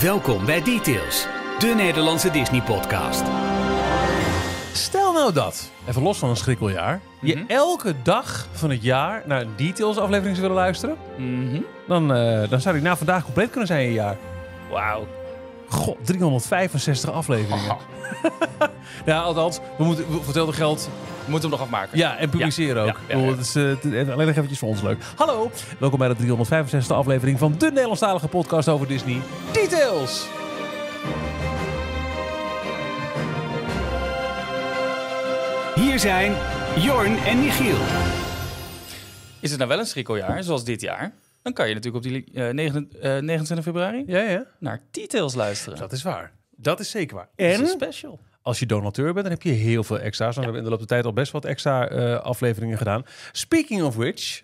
Welkom bij Details, de Nederlandse Disney-podcast. Stel nou dat, even los van een schrikkeljaar, je mhm. elke dag van het jaar naar een Details-aflevering zou willen luisteren. Mhm. Dan, eh, dan zou die na vandaag compleet kunnen zijn in een jaar. Wauw. God, 365 afleveringen. ja, althans, we moeten, voor geld... We moeten hem nog afmaken. Ja, en publiceren ook. is eh, alleen nog eventjes voor ons leuk. Hallo, welkom bij de 365e aflevering van de Nederlandstalige podcast over Disney. Details! Hier zijn Jorn en Michiel. Is het nou wel een schrikkeljaar, zoals dit jaar? Dan kan je natuurlijk op die uh, eh, 29 eh, februari ja, ja. naar T-Tales luisteren. Dat is waar. Dat is zeker waar. En is special. Als je donateur bent, dan heb je heel veel extra's. Ja. We hebben in de loop der tijd al best wat extra eh, afleveringen gedaan. Speaking of which,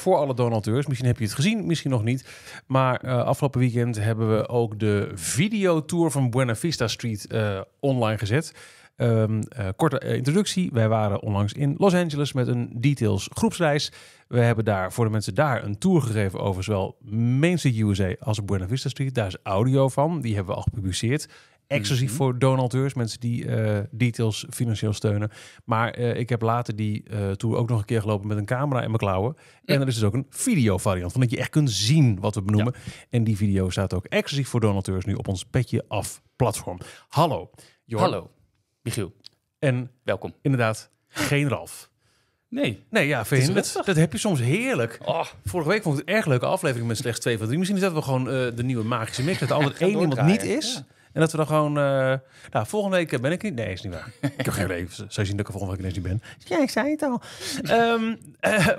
voor alle donateurs, misschien heb je het gezien, misschien nog niet. Maar afgelopen weekend hebben we ook de videotour van Buena Vista Street online gezet. Um, korte eh, introductie. Wij waren onlangs in Los Angeles met een details groepsreis. We hebben daar voor de mensen daar een tour gegeven over zowel Main Street USA als Buena Vista Street. Daar is audio van. Die hebben we al gepubliceerd. Exclusief mhm. voor donateurs, mensen die eh, details financieel steunen. Maar ik heb later die tour ook nog een keer gelopen met een camera in mijn klauwen. En er is dus ook een video variant, van dat je echt kunt zien wat we benoemen. En die video staat ook exclusief voor donateurs nu op ons Petje Af platform. Hallo. Hallo. En welkom. Inderdaad, geen Ralf. Nee. Nee, ja, vind je, dat, dat, heb je soms heerlijk. Oh. Vorige week vond ik het een erg leuke aflevering met slechts twee van drie. Misschien is dat we gewoon eh, de nieuwe magische mix. Dat er altijd één iemand niet is. En dat we dan gewoon... Uh, nou, volgende week eh, ben ik niet... Nee, is niet waar. ik heb geen leven. Zou je zien dat ik volgende week ineens niet ben? Ja, ik zei het al. Ehm,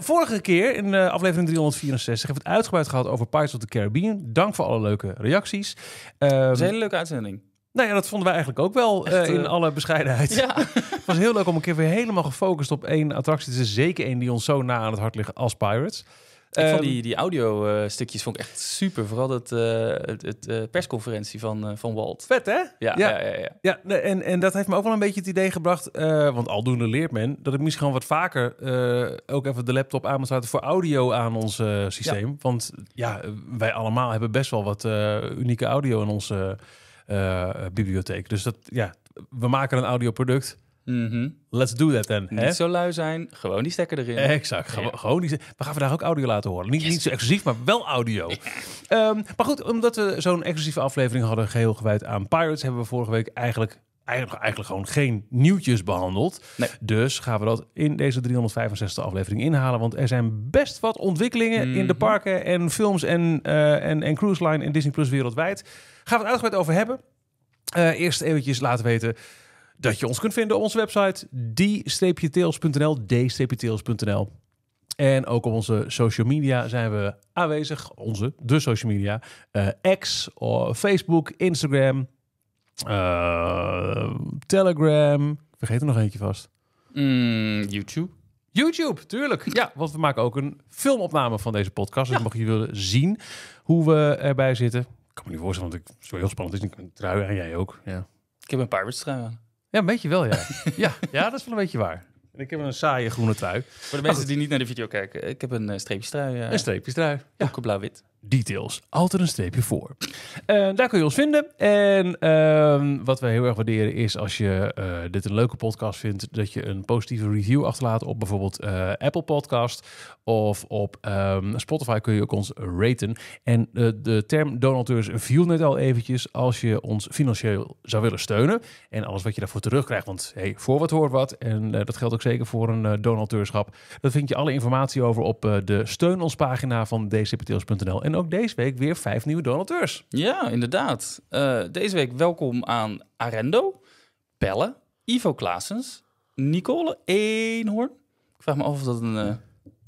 vorige keer, in aflevering 364, hebben we het uitgebreid gehad over Pirates of the Caribbean. Dank voor alle leuke reacties. Um, een hele leuke uitzending. Nou ja, dat vonden wij eigenlijk ook wel eh, in eh, alle bescheidenheid. Ja. het was heel leuk om een keer weer helemaal gefocust op één attractie. Het is zeker één die ons zo na aan het hart ligt als Pirates. Ik van ehm, die, die audio eh, stukjes vond ik echt super. Vooral dat, het, persconferentie van, van Walt. Vet, hè? Ja, ja. ja, ja, ja. en, en dat heeft me ook wel een beetje het idee gebracht, want aldoende leert men, dat ik misschien gewoon wat vaker ook even de laptop aan moet zetten voor audio aan ons systeem. Want ja, wij allemaal hebben best wel wat unieke audio in onze eh, eh, bibliotheek. Dus dat, ja, we maken een audioproduct. product. Mhm. Let's do that then. Niet zo lui zijn, gewoon die stekker erin. Exact, gewoon die We gaan vandaag ook audio laten horen. Niet, niet zo exclusief, maar wel audio. Ehm, maar goed, omdat we zo'n exclusieve aflevering hadden, geheel gewijd aan Pirates, hebben we vorige week eigenlijk eigenlijk, eigenlijk gewoon geen nieuwtjes behandeld. Dus gaan we dat in deze 365 aflevering inhalen. Want er zijn best wat ontwikkelingen in de mhm. parken en films en, uh, en, en Cruise Line en Disney Plus wereldwijd. Gaan we het uitgebreid over hebben. Eh, eerst eventjes laten weten dat je ons kunt vinden op onze website d tailsnl d-tails.nl. En ook op onze social media zijn we aanwezig. Onze, de social media. Uh, X, Facebook, Instagram, eh, Telegram. vergeet er nog eentje vast. Mm, YouTube. YouTube, tuurlijk. Ja, want we maken ook een filmopname van deze podcast. Dus ja. mocht je willen zien hoe we erbij zitten. Ik kan me niet voorstellen, want ik, het is heel spannend. is. Ik heb een trui en jij ook. Ja. Ik heb een paar trui aan. Ja, een beetje wel, ja. ja. Ja, dat is wel een beetje waar. En ik heb een saaie groene trui. Voor de mensen die niet naar de video kijken, ik heb een eh, streepje trui. Eh, een streepjes trui. Ja. Blauw-wit details. Altijd een streepje voor. Eh, daar kun je ons vinden. En ehm, wat wij heel erg waarderen is als je eh, dit een leuke podcast vindt, dat je een positieve review achterlaat op bijvoorbeeld eh, Apple Podcast of op ehm, Spotify kun je ook ons raten. En de term donateurs viel net al eventjes als je ons financieel zou willen steunen en alles wat je daarvoor terugkrijgt. Want hey, voor wat hoort wat. En dat geldt ook zeker voor een donateurschap. Dat vind je alle informatie over op de steun ons pagina van dcpteels.nl. En ook deze week weer vijf nieuwe donateurs. Ja, inderdaad. Uh, deze week welkom aan Arendo, Pelle, Ivo Klaasens, Nicole Eenhoorn. Ik vraag me af of dat een... Eh,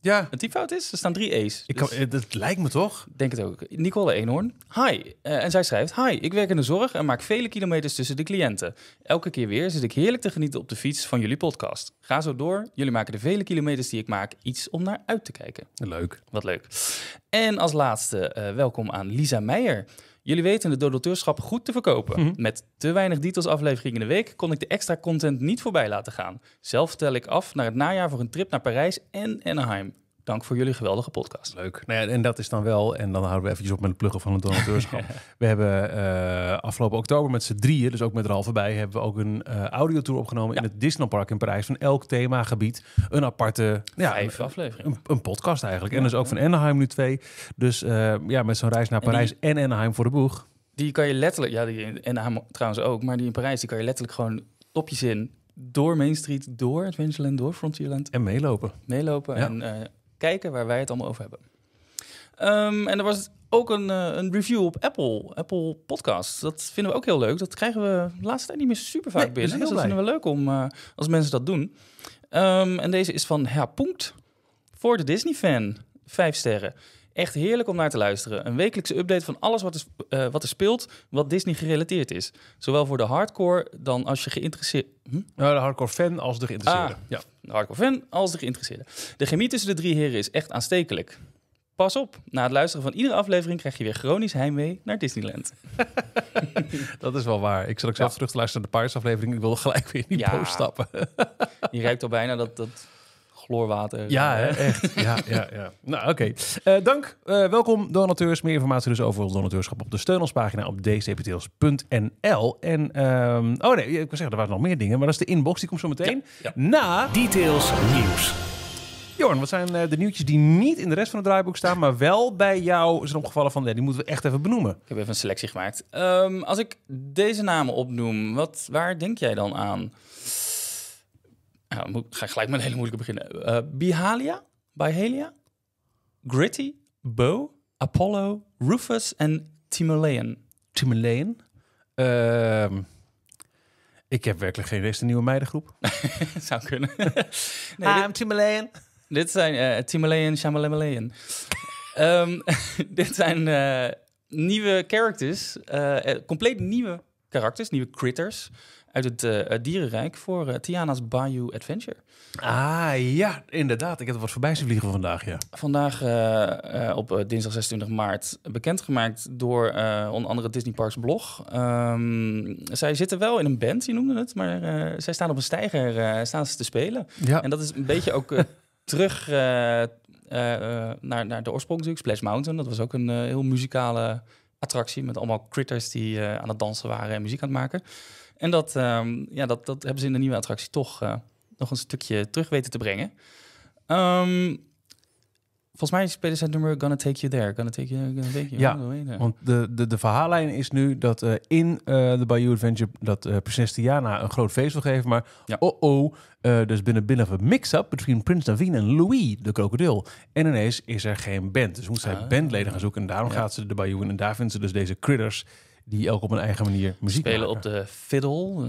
ja. Een typfout is? Er staan drie E's. Ik dus- eh, dat lijkt me toch? Denk het ook. Nicole Eenhoorn. Hi. Eh, en zij schrijft: Hi, ik werk in de zorg en maak vele kilometers tussen de cliënten. Elke keer weer zit ik heerlijk te genieten op de fiets van jullie podcast. Ga zo door. Jullie maken de vele kilometers die ik maak iets om naar uit te kijken. Leuk. Wat leuk. En als laatste, eh, welkom aan Lisa Meijer. Jullie weten het dodelteurschap goed te verkopen. Mhm. Met te weinig details afleveringen in de week kon ik de extra content niet voorbij laten gaan. Zelf tel ik af naar het najaar voor een trip naar Parijs en Anaheim. Dank voor jullie geweldige podcast. Leuk. Nou ja, en dat is dan wel, en dan houden we eventjes op met het pluggen van het donateurschap. we hebben eh, afgelopen oktober met z'n drieën, dus ook met Ralf erbij, hebben we ook een uh, audiotour opgenomen in het Disneypark in Parijs. Van elk themagebied een aparte ja, een, aflevering. Een, podcast eigenlijk. en dus ook van Anaheim nu twee. Dus eh, ja, met zo'n reis naar Parijs en, die, voor de boeg. Die kan je letterlijk, ja, die in Anaheim trouwens ook, maar die in Parijs, die kan je letterlijk gewoon topjes in door Main Street, door Adventureland, door Frontierland. En meelopen. Meelopen en kijken waar wij het allemaal over hebben. Ehm, en er was ook een, eh, een, review op Apple, Apple Podcasts. Dat vinden we ook heel leuk. Dat krijgen we laatste tijd niet meer super vaak binnen. Dus dat vinden we leuk om, eh, als mensen dat doen. Ehm, en deze is van H. Punkt. Voor de Disney-fan. Vijf sterren. Echt heerlijk om naar te luisteren. Een wekelijkse update van alles wat, is, eh, wat er speelt, wat Disney gerelateerd is. Zowel voor de hardcore dan als je geïnteresseerd... Hm? de hardcore fan als de geïnteresseerde. Ah, ja. Hardcore fan als er geïnteresseerde. De chemie tussen de drie heren is echt aanstekelijk. Pas op, na het luisteren van iedere aflevering krijg je weer chronisch heimwee naar Disneyland. dat is wel waar. Ik zal ook zelf terug te luisteren naar de Pirates aflevering. Ik wil gelijk weer in die ja. stappen. je ruikt al bijna dat, dat chloorwater. Ja, hè? echt. ja, ja, ja. Nou, oké. Eh, dank. Eh, welkom, donateurs. Meer informatie dus over het donateurschap op de steun op dcptails.nl. En, ehm, oh nee, ik wil zeggen, er waren nog meer dingen, maar dat is de inbox. Die komt zo meteen na... Details Nieuws. Jorn, wat zijn eh, de nieuwtjes die niet in de rest van het draaiboek staan, maar wel bij jou zijn opgevallen van, die moeten we echt even benoemen? Ik heb even een selectie gemaakt. Ehm, als ik deze namen opnoem, wat, waar denk jij dan aan? Ja, moet, ga gelijk met een hele moeilijke beginnen. Uh, Bihalia, Bihalia, Gritty, Bo, Apollo, Rufus en Timoleon. Timoleon? Ehm, ik heb werkelijk geen rest een nieuwe meidengroep. Zou kunnen. nee, ah, I'm dit, Timoleon. Dit zijn uh, eh, Timoleon, Shamalemeleon. Ehm, dit zijn eh, nieuwe characters. compleet nieuwe characters, nieuwe critters uit eh, het dierenrijk voor eh, Tiana's Bayou Adventure. Ah ja, inderdaad. Ik heb er wat voorbij zien vliegen vandaag, ja. Vandaag eh, op dinsdag 26 maart bekendgemaakt door onder andere Disney Parks blog. Ehm, zij zitten wel in een band, je noemde het, maar zij staan op een steiger staan ze te spelen. Ja. En dat is een beetje ook terug naar, naar de oorsprong natuurlijk, Splash Mountain. Dat was ook een heel muzikale attractie met allemaal critters die aan het dansen waren en muziek aan het maken. En dat, ehm, ja, dat, dat hebben ze in de nieuwe attractie toch eh, nog een stukje terug weten te brengen. Ehm, volgens mij is ze het nummer Gonna Take You There. Gonna Take You, gonna take you Ja, want de, de, de verhaallijn is nu dat eh, in eh, de Bayou Adventure... dat prinses Diana een groot feest wil geven. Maar ja. oh-oh, dus binnen binnen een mix-up... between Prins Davine en Louis, de krokodil. En ineens is er geen band. Dus moet zij ah. bandleden gaan zoeken. En daarom gaat ze de Bayou in. En daar vinden ze dus deze critters die elk op een eigen manier muziek spelen op de fiddle,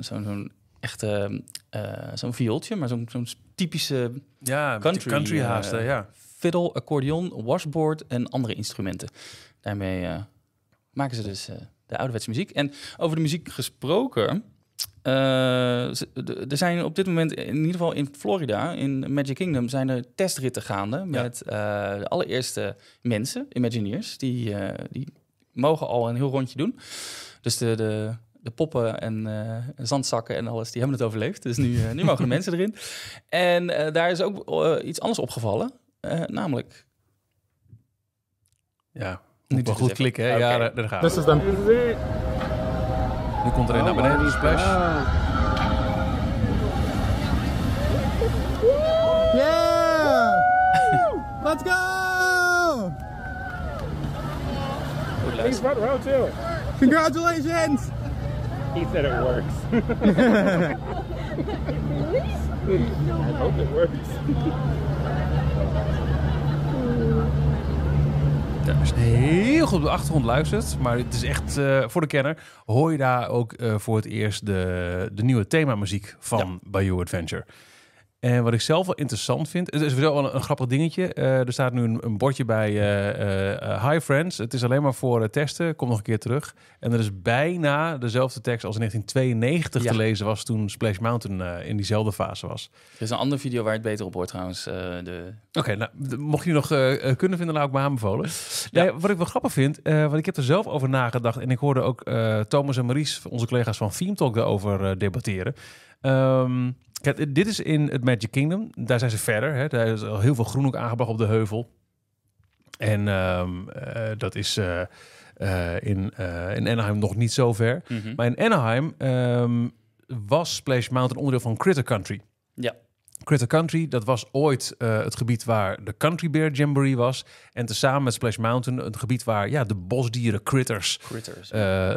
zo'n echt echte eh, zo'n viooltje, maar zo'n zo'n typische ja, country, country eh, haast, ja. Fiddle, accordeon, washboard en andere instrumenten. Daarmee eh, maken ze dus de ouderwetse muziek. En over de muziek gesproken, er zijn op dit moment, in ieder geval in Florida, in Magic Kingdom, zijn er testritten gaande met de allereerste mensen, Imagineers, die, die mogen al een heel rondje doen. Dus de, de, de poppen en eh, zandzakken en alles, die hebben het overleefd. Dus nu, eh, nu mogen de mensen erin. En eh, daar is ook iets anders opgevallen, namelijk... Ja, moet wel dus goed klikken. Hè? Ja, daar, daar gaan we. is Nu komt er een oh, naar beneden, die yeah. Let's go! He's front row too. Congratulations! He said it works. really? I hope it works. Ja, als heel goed op de achtergrond luistert, maar het is echt eh, voor de kenner, hoor je daar ook eh, voor het eerst de, de nieuwe themamuziek van ja. Bayou Adventure. En wat ik zelf wel interessant vind, het is wel een, een grappig dingetje. Eh, er staat nu een, een bordje bij uh, Hi Friends. Het is alleen maar voor testen. Kom nog een keer terug. En er is bijna dezelfde tekst als in 1992 te lezen was toen Splash Mountain in diezelfde fase was. Er is een andere video waar het beter op hoort trouwens. de... Oké, nou, mocht je nog kunnen vinden, laat ik me aanbevolen. Nee, wat ik wel grappig vind, want ik heb er zelf over nagedacht. En ik hoorde ook Thomas en Maries, onze collega's van Theme Talk, daarover debatteren. Um, Kijk, dit is in het Magic Kingdom. Daar zijn ze verder. Hè. Daar is al heel veel groen ook aangebracht op de heuvel. En ehm, eh, dat is eh, eh, in, in Anaheim nog niet zo ver. Mhm. Maar in Anaheim ehm, was Splash Mountain onderdeel van Critter Country. Ja. Critter Country, dat was ooit het gebied waar de Country Bear Jamboree was. En tezamen met Splash Mountain het gebied waar ja, de bosdieren, critters, critters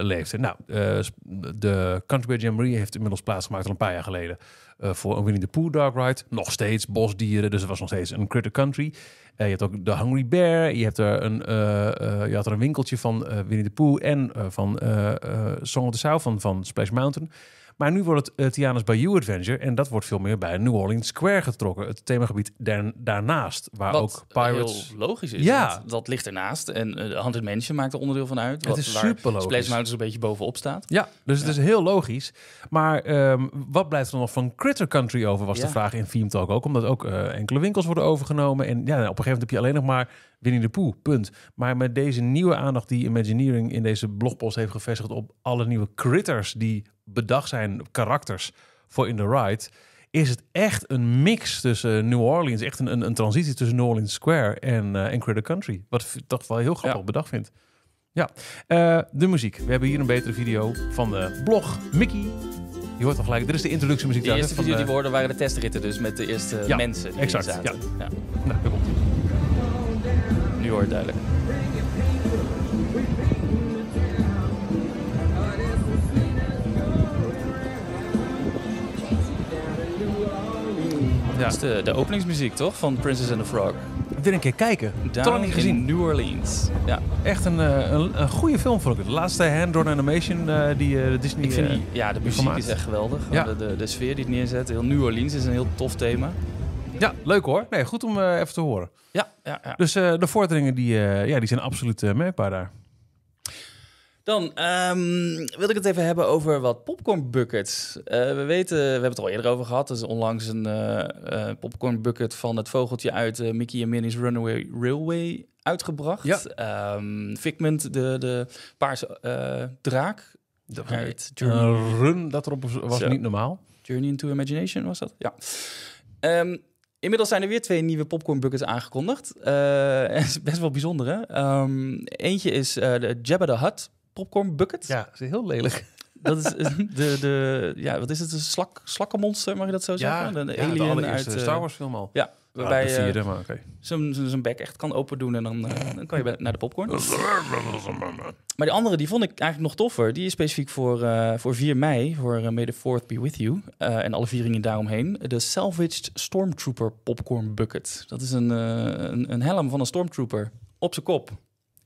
leefden. Nou, de Country Bear Jamboree heeft inmiddels plaatsgemaakt al een paar jaar geleden. Eh, voor een Winnie the Pooh Dark Ride. Nog steeds bosdieren, dus het was nog steeds een critter country. Eh, je hebt ook de Hungry Bear. Je, hebt er een, eh, je had er een winkeltje van Winnie the Pooh en van Song of the South van, van Splash Mountain. Maar nu wordt het uh, eh, Tiana's Bayou Adventure en dat wordt veel meer bij New Orleans Square getrokken. Het themagebied daarnaast, waar ook Pirates... heel logisch is, ja. Dat, ligt ernaast. En uh, Haunted Mansion maakt er onderdeel van uit. Wat, is super logisch. Splash Mountain een beetje bovenop staat. Ja, dus het is heel logisch. Maar ehm, wat blijft er nog van Critter Country over, was de vraag in Theme Talk ook. Omdat ook eh, enkele winkels worden overgenomen. En ja, op een gegeven moment heb je alleen nog maar Winnie de Poe, punt. Maar met deze nieuwe aandacht die Imagineering in deze blogpost heeft gevestigd op alle nieuwe critters die bedacht zijn, karakters voor In The Ride, is het echt een mix tussen eh, New Orleans, echt een, een, een transitie tussen New Orleans Square en, uh, Critter Country. Wat ik toch wel heel grappig ja. bedacht vind. Ja, eh, de muziek. We hebben hier een betere video van de blog Mickey je hoort al gelijk, Dit is de introductiemuziek. De eerste video die we hoorden waren de testritten, dus met de eerste mensen die exact, zaten. Ja, exact. Ja. Nou, duidelijk Ja. Dat is de, de, openingsmuziek, toch? Van Princess and the Frog. Ik Wil een keer kijken. Toch niet gezien. New Orleans. Ja. Echt een, eh, een, een goede film, vond ik. De laatste hand-drawn animation eh, die uh, Disney... Ik vind die, ja, de muziek is echt geweldig. Ja. De, de, de, sfeer die het neerzet. Heel New Orleans is een heel tof thema. Ja, leuk hoor. Nee, goed om eh, even te horen. Ja, ja, ja. Dus eh, de vorderingen die, eh, ja, die zijn absoluut merkbaar daar. Dan ehm, wil ik het even hebben over wat popcorn buckets. we weten, we hebben het al eerder over gehad. Er is onlangs een popcorn bucket van het vogeltje uit Mickey en Minnie's Runaway Railway uitgebracht. Ja. Ehm, Figment, de, de paarse draak. Dat Journey. run dat erop was niet normaal. Journey into Imagination was dat? Ja. Ehm, Inmiddels zijn er weer twee nieuwe popcorn buckets aangekondigd. Eh, best wel bijzonder, hè? Ehm, eentje is eh, de Jabba the Hutt popcorn bucket. Ja, dat is heel lelijk. Dat is de, de ja, wat is het? Een slak, slakkenmonster, mag je dat zo zeggen? Ja, een alien uit de uit, eh, Star Wars film al. Ja, Ah, Waarbij je zijn eh, bek echt kan open doen en dan, eh, dan kan je naar de popcorn. maar die andere, die vond ik eigenlijk nog toffer. Die is specifiek voor, eh, voor 4 mei, voor May the 4th Be With You en alle vieringen daaromheen. De Salvaged Stormtrooper Popcorn Bucket. Dat is een, een, een helm van een stormtrooper op zijn kop,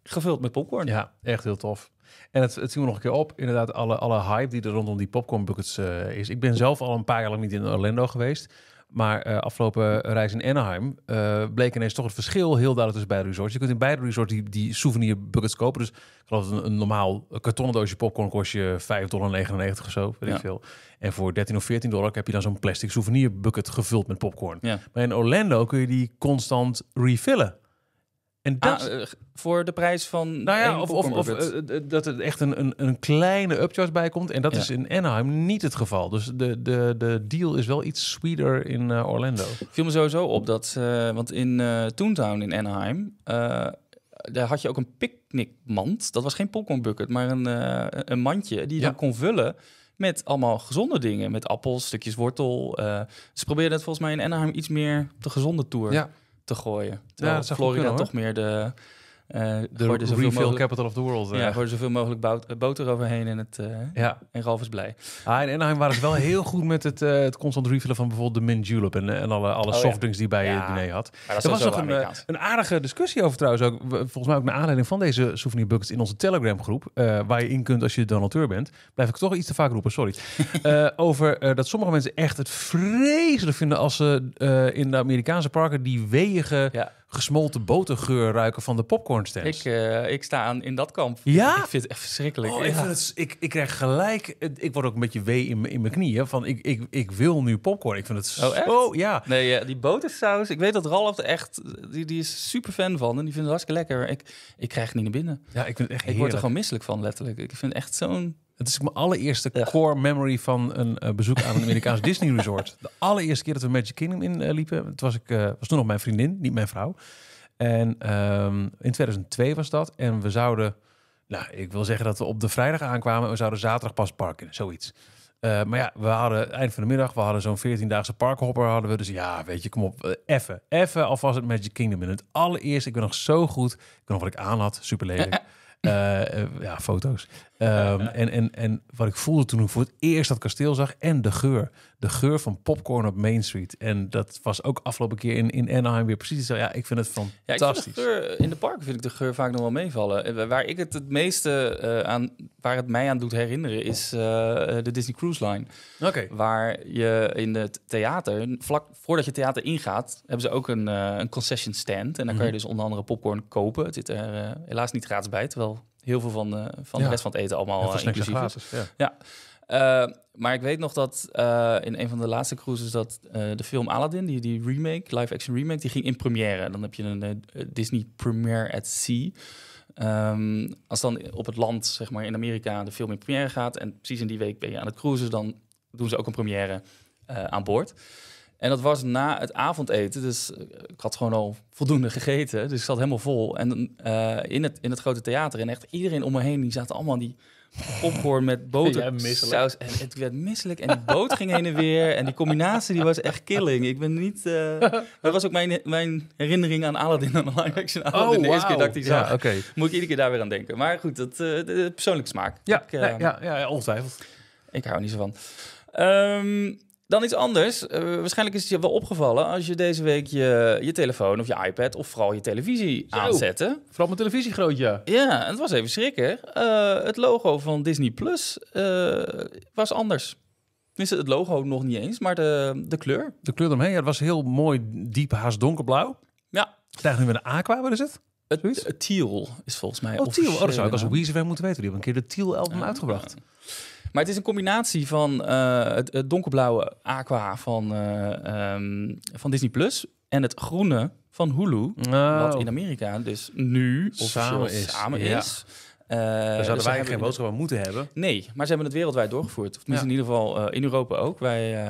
gevuld met popcorn. Ja, echt heel tof. En het, het zien we nog een keer op. Inderdaad, alle, alle hype die er rondom die popcorn buckets is. Ik ben zelf al een paar jaar lang niet in Orlando geweest. Maar eh, afgelopen reis in Anaheim eh, bleek ineens toch het verschil heel duidelijk tussen beide resorts. Je kunt in beide resorts die, die souvenir buckets kopen. Dus ik geloof dat een, een normaal kartonnen doosje popcorn kost je 5,99 dollar of zo, weet ik veel. En voor 13 of 14 dollar heb je dan zo'n plastic souvenir bucket gevuld met popcorn. Maar in Orlando kun je die constant refillen. En ah, dat... Eh, voor de prijs van. Nou ja, of, of, of eh, eh, dat er echt een, een, een kleine upcharge bij komt. En dat is in Anaheim niet het geval. Dus de, de, de deal is wel iets sweeter in Orlando. viel me sowieso op dat. want in Toontown in Anaheim. daar had je ook een picknickmand. Dat was geen popcorn bucket, maar een, een mandje die je kon vullen met allemaal gezonde dingen. Met appels, stukjes wortel. ze probeerden het volgens mij in Anaheim iets meer op de gezonde tour. Ja te gooien. Terwijl ja, Florida toch meer de door eh, de zoveel refill capital of the world. Ja, eh. zoveel mogelijk boter overheen en, het, uh, ja. en Ralf is blij. Ah, in Anaheim waren ze wel heel goed met het, het constant refillen van bijvoorbeeld de mint julep en, en alle, alle oh softdrinks die bij je ja. had. dat er was nog een, een, aardige discussie over trouwens ook. Volgens mij ook naar aanleiding van deze souvenir buckets in onze Telegram groep, waar je in kunt als je donateur bent. Blijf ik toch iets te vaak roepen, sorry. over dat sommige mensen echt het vreselijk vinden als ze in de Amerikaanse parken die wegen gesmolten botergeur ruiken van de popcorn Ik, eh, ik sta aan in dat kamp. Ja? Ik vind het echt verschrikkelijk. Oh, ik, het, ik, ik, krijg gelijk... Ik word ook een beetje wee in, in mijn knieën. Van ik, ik, ik wil nu popcorn. Ik vind het oh, echt? Oh, ja. Nee, die botersaus... Ik weet dat Ralf er echt... Die, die is super fan van. En die vindt het hartstikke lekker. Ik, ik krijg het niet naar binnen. Ja, ik vind het echt Ik word er gewoon misselijk van, letterlijk. Ik vind het echt zo'n het is mijn allereerste core memory van een eh, bezoek aan een Amerikaans Disney Resort. De allereerste keer dat we Magic Kingdom inliepen, eh, liepen, het was, ik, eh, was toen nog mijn vriendin, niet mijn vrouw. En ehm, in 2002 was dat. En we zouden, nou, ik wil zeggen dat we op de vrijdag aankwamen en we zouden zaterdag pas parken, zoiets. maar ja, we hadden eind van de middag, we hadden zo'n 14-daagse parkhopper. Hadden we dus ja, weet je, kom op, even, even alvast het Magic Kingdom in. Het allereerste, ik ben nog zo goed, ik weet nog wat ik aan had, super lelijk. Eh, eh, ja, foto's. Ehm, en, en, en wat ik voelde toen ik voor het eerst dat kasteel zag en de geur de geur van popcorn op Main Street. En dat was ook afgelopen keer in, in Anaheim weer precies zo. Ja, ik vind het fantastisch. Eh, in de park vind ik de geur vaak nog wel meevallen. Eh, waar ik het het meeste eh, aan, waar het mij aan doet herinneren, is de Disney Cruise Line. Oké. Waar je in het theater, vlak voordat je theater ingaat, hebben ze ook een, een concession stand. En dan kan je mhm. dus onder andere popcorn kopen. Het zit er helaas niet gratis bij, terwijl heel veel van, de, van de rest van het eten allemaal inclusief gratis, ja. Eh, maar ik weet nog dat eh, in een van de laatste cruises dat eh, de film Aladdin, die, die remake, live action remake, die ging in première. Dan heb je een Disney Premiere at Sea. Ehm, als dan op het land, zeg maar in Amerika, de film in première gaat en precies in die week ben je aan het cruisen, dan doen ze ook een première aan boord. En dat was na het avondeten, dus ik had gewoon al voldoende gegeten, dus ik zat helemaal vol. En in, het, in het grote theater en echt iedereen om me heen, die zaten allemaal die popcorn met saus En het werd misselijk. En die boot ging heen en weer. En die combinatie die was echt killing. Ik ben niet... Eh, dat was ook mijn, mijn herinnering aan Aladdin en action oh, Aladdin. Oh, de eerste keer dat ik die ja, zag. Moet ik iedere keer daar weer aan denken. Maar goed, dat, eh, persoonlijke smaak. Ja, ik, eh, ja, ja, ongetwijfeld. Ik hou er niet zo van. Ehm, dan iets anders. Eh, waarschijnlijk is het je wel opgevallen als je deze week je, je telefoon of je iPad of vooral je televisie Zo, aanzette. Vooral mijn televisie grootje. ja. het was even schrikken. Uh, eh, het logo van Disney Plus eh, was anders. Misschien het logo nog niet eens, maar de, de kleur. De kleur eromheen, het was heel mooi diep, haast donkerblauw. Ja. Krijgen nu weer een aqua, wat is het? Het, tiel teal is volgens mij. Oh, teal. Oh, dat zou ik als Weezer moeten weten. Die hebben een keer de teal album uitgebracht. Maar het is een combinatie van eh, het, het, donkerblauwe aqua van, eh, ehm, van Disney Plus en het groene van Hulu, nou. wat in Amerika dus nu samen is. Eh, zouden dus wij geen boodschap moeten hebben. Nee, maar ze hebben het wereldwijd doorgevoerd. Of ja. in ieder geval in Europa ook. Wij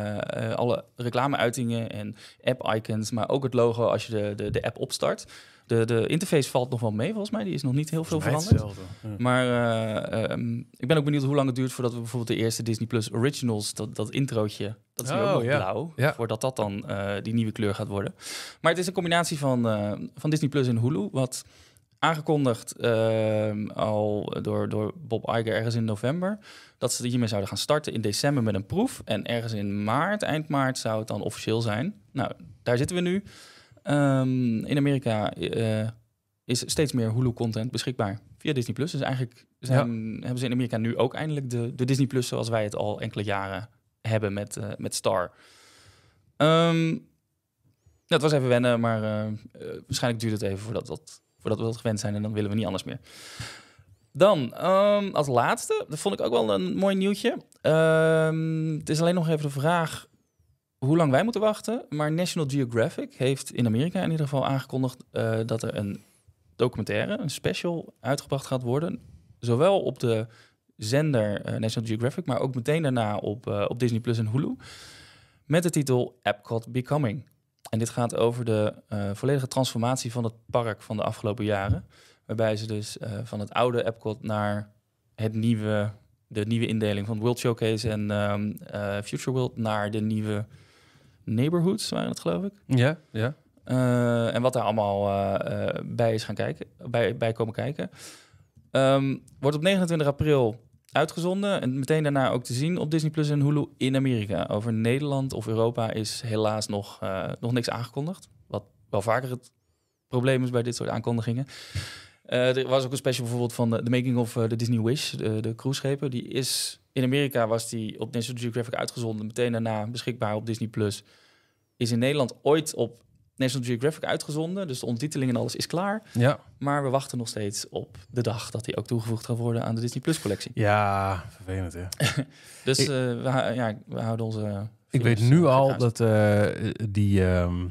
uh, alle reclameuitingen en app-icons, maar ook het logo als je de, de, de app opstart. De, de interface valt nog wel mee, volgens mij. Die is nog niet heel veel veranderd. Ja. Maar eh, ehm, ik ben ook benieuwd hoe lang het duurt voordat we bijvoorbeeld de eerste Disney Plus Originals, dat, dat introotje, dat is ook oh, nog blauw. Voordat dat dan eh, die nieuwe kleur gaat worden. Maar het is een combinatie van, eh, van Disney Plus en Hulu. Wat aangekondigd ehm, al door, door Bob Iger ergens in november. Dat ze hiermee zouden gaan starten in december met een proef. En ergens in maart, eind maart, zou het dan officieel zijn. Nou, daar zitten we nu. Ehm, in Amerika eh, is steeds meer Hulu-content beschikbaar via Disney+. Plus. Dus eigenlijk hebben ze in Amerika nu ook eindelijk de, de Disney+, Plus zoals wij het al enkele jaren hebben met, eh, met Star. Um, dat was even wennen, maar eh, waarschijnlijk duurt het even voordat, voordat we dat gewend zijn. En dan willen we niet anders meer. Dan, ehm, als laatste, dat vond ik ook wel een mooi nieuwtje. het is alleen nog even de vraag hoe lang wij moeten wachten, maar National Geographic heeft in Amerika in ieder geval aangekondigd eh, dat er een documentaire, een special, uitgebracht gaat worden. Zowel op de zender eh, National Geographic, maar ook meteen daarna op, eh, op Disney Plus en Hulu. Met de titel Epcot Becoming. En dit gaat over de volledige transformatie van het park van de afgelopen jaren. Waarbij ze dus van het oude Epcot naar het nieuwe, de nieuwe indeling van World Showcase en ehm, Future World naar de nieuwe neighborhoods, waren het geloof ik. Ja, ja. Eh, en wat daar allemaal eh, eh, bij is gaan kijken, bij, bij komen kijken. Ehm, wordt op 29 april uitgezonden en meteen daarna ook te zien op Disney Plus en Hulu in Amerika. Over Nederland of Europa is helaas nog, nog niks aangekondigd. Wat wel vaker het probleem is bij dit soort aankondigingen. Eh, er was ook een special bijvoorbeeld van de, making of eh, de Disney Wish, de, de cruiseschepen. Die is in Amerika was die op National Geographic uitgezonden, meteen daarna beschikbaar op Disney Plus. Is in Nederland ooit op National Geographic uitgezonden, dus de ondertiteling en alles is klaar. Ja. Maar we wachten nog steeds op de dag dat die ook toegevoegd gaat worden aan de Disney Plus collectie. Ja, vervelend hè. dus ik, eh, we, ja, we houden onze. Ik weet nu al dat die, ehm,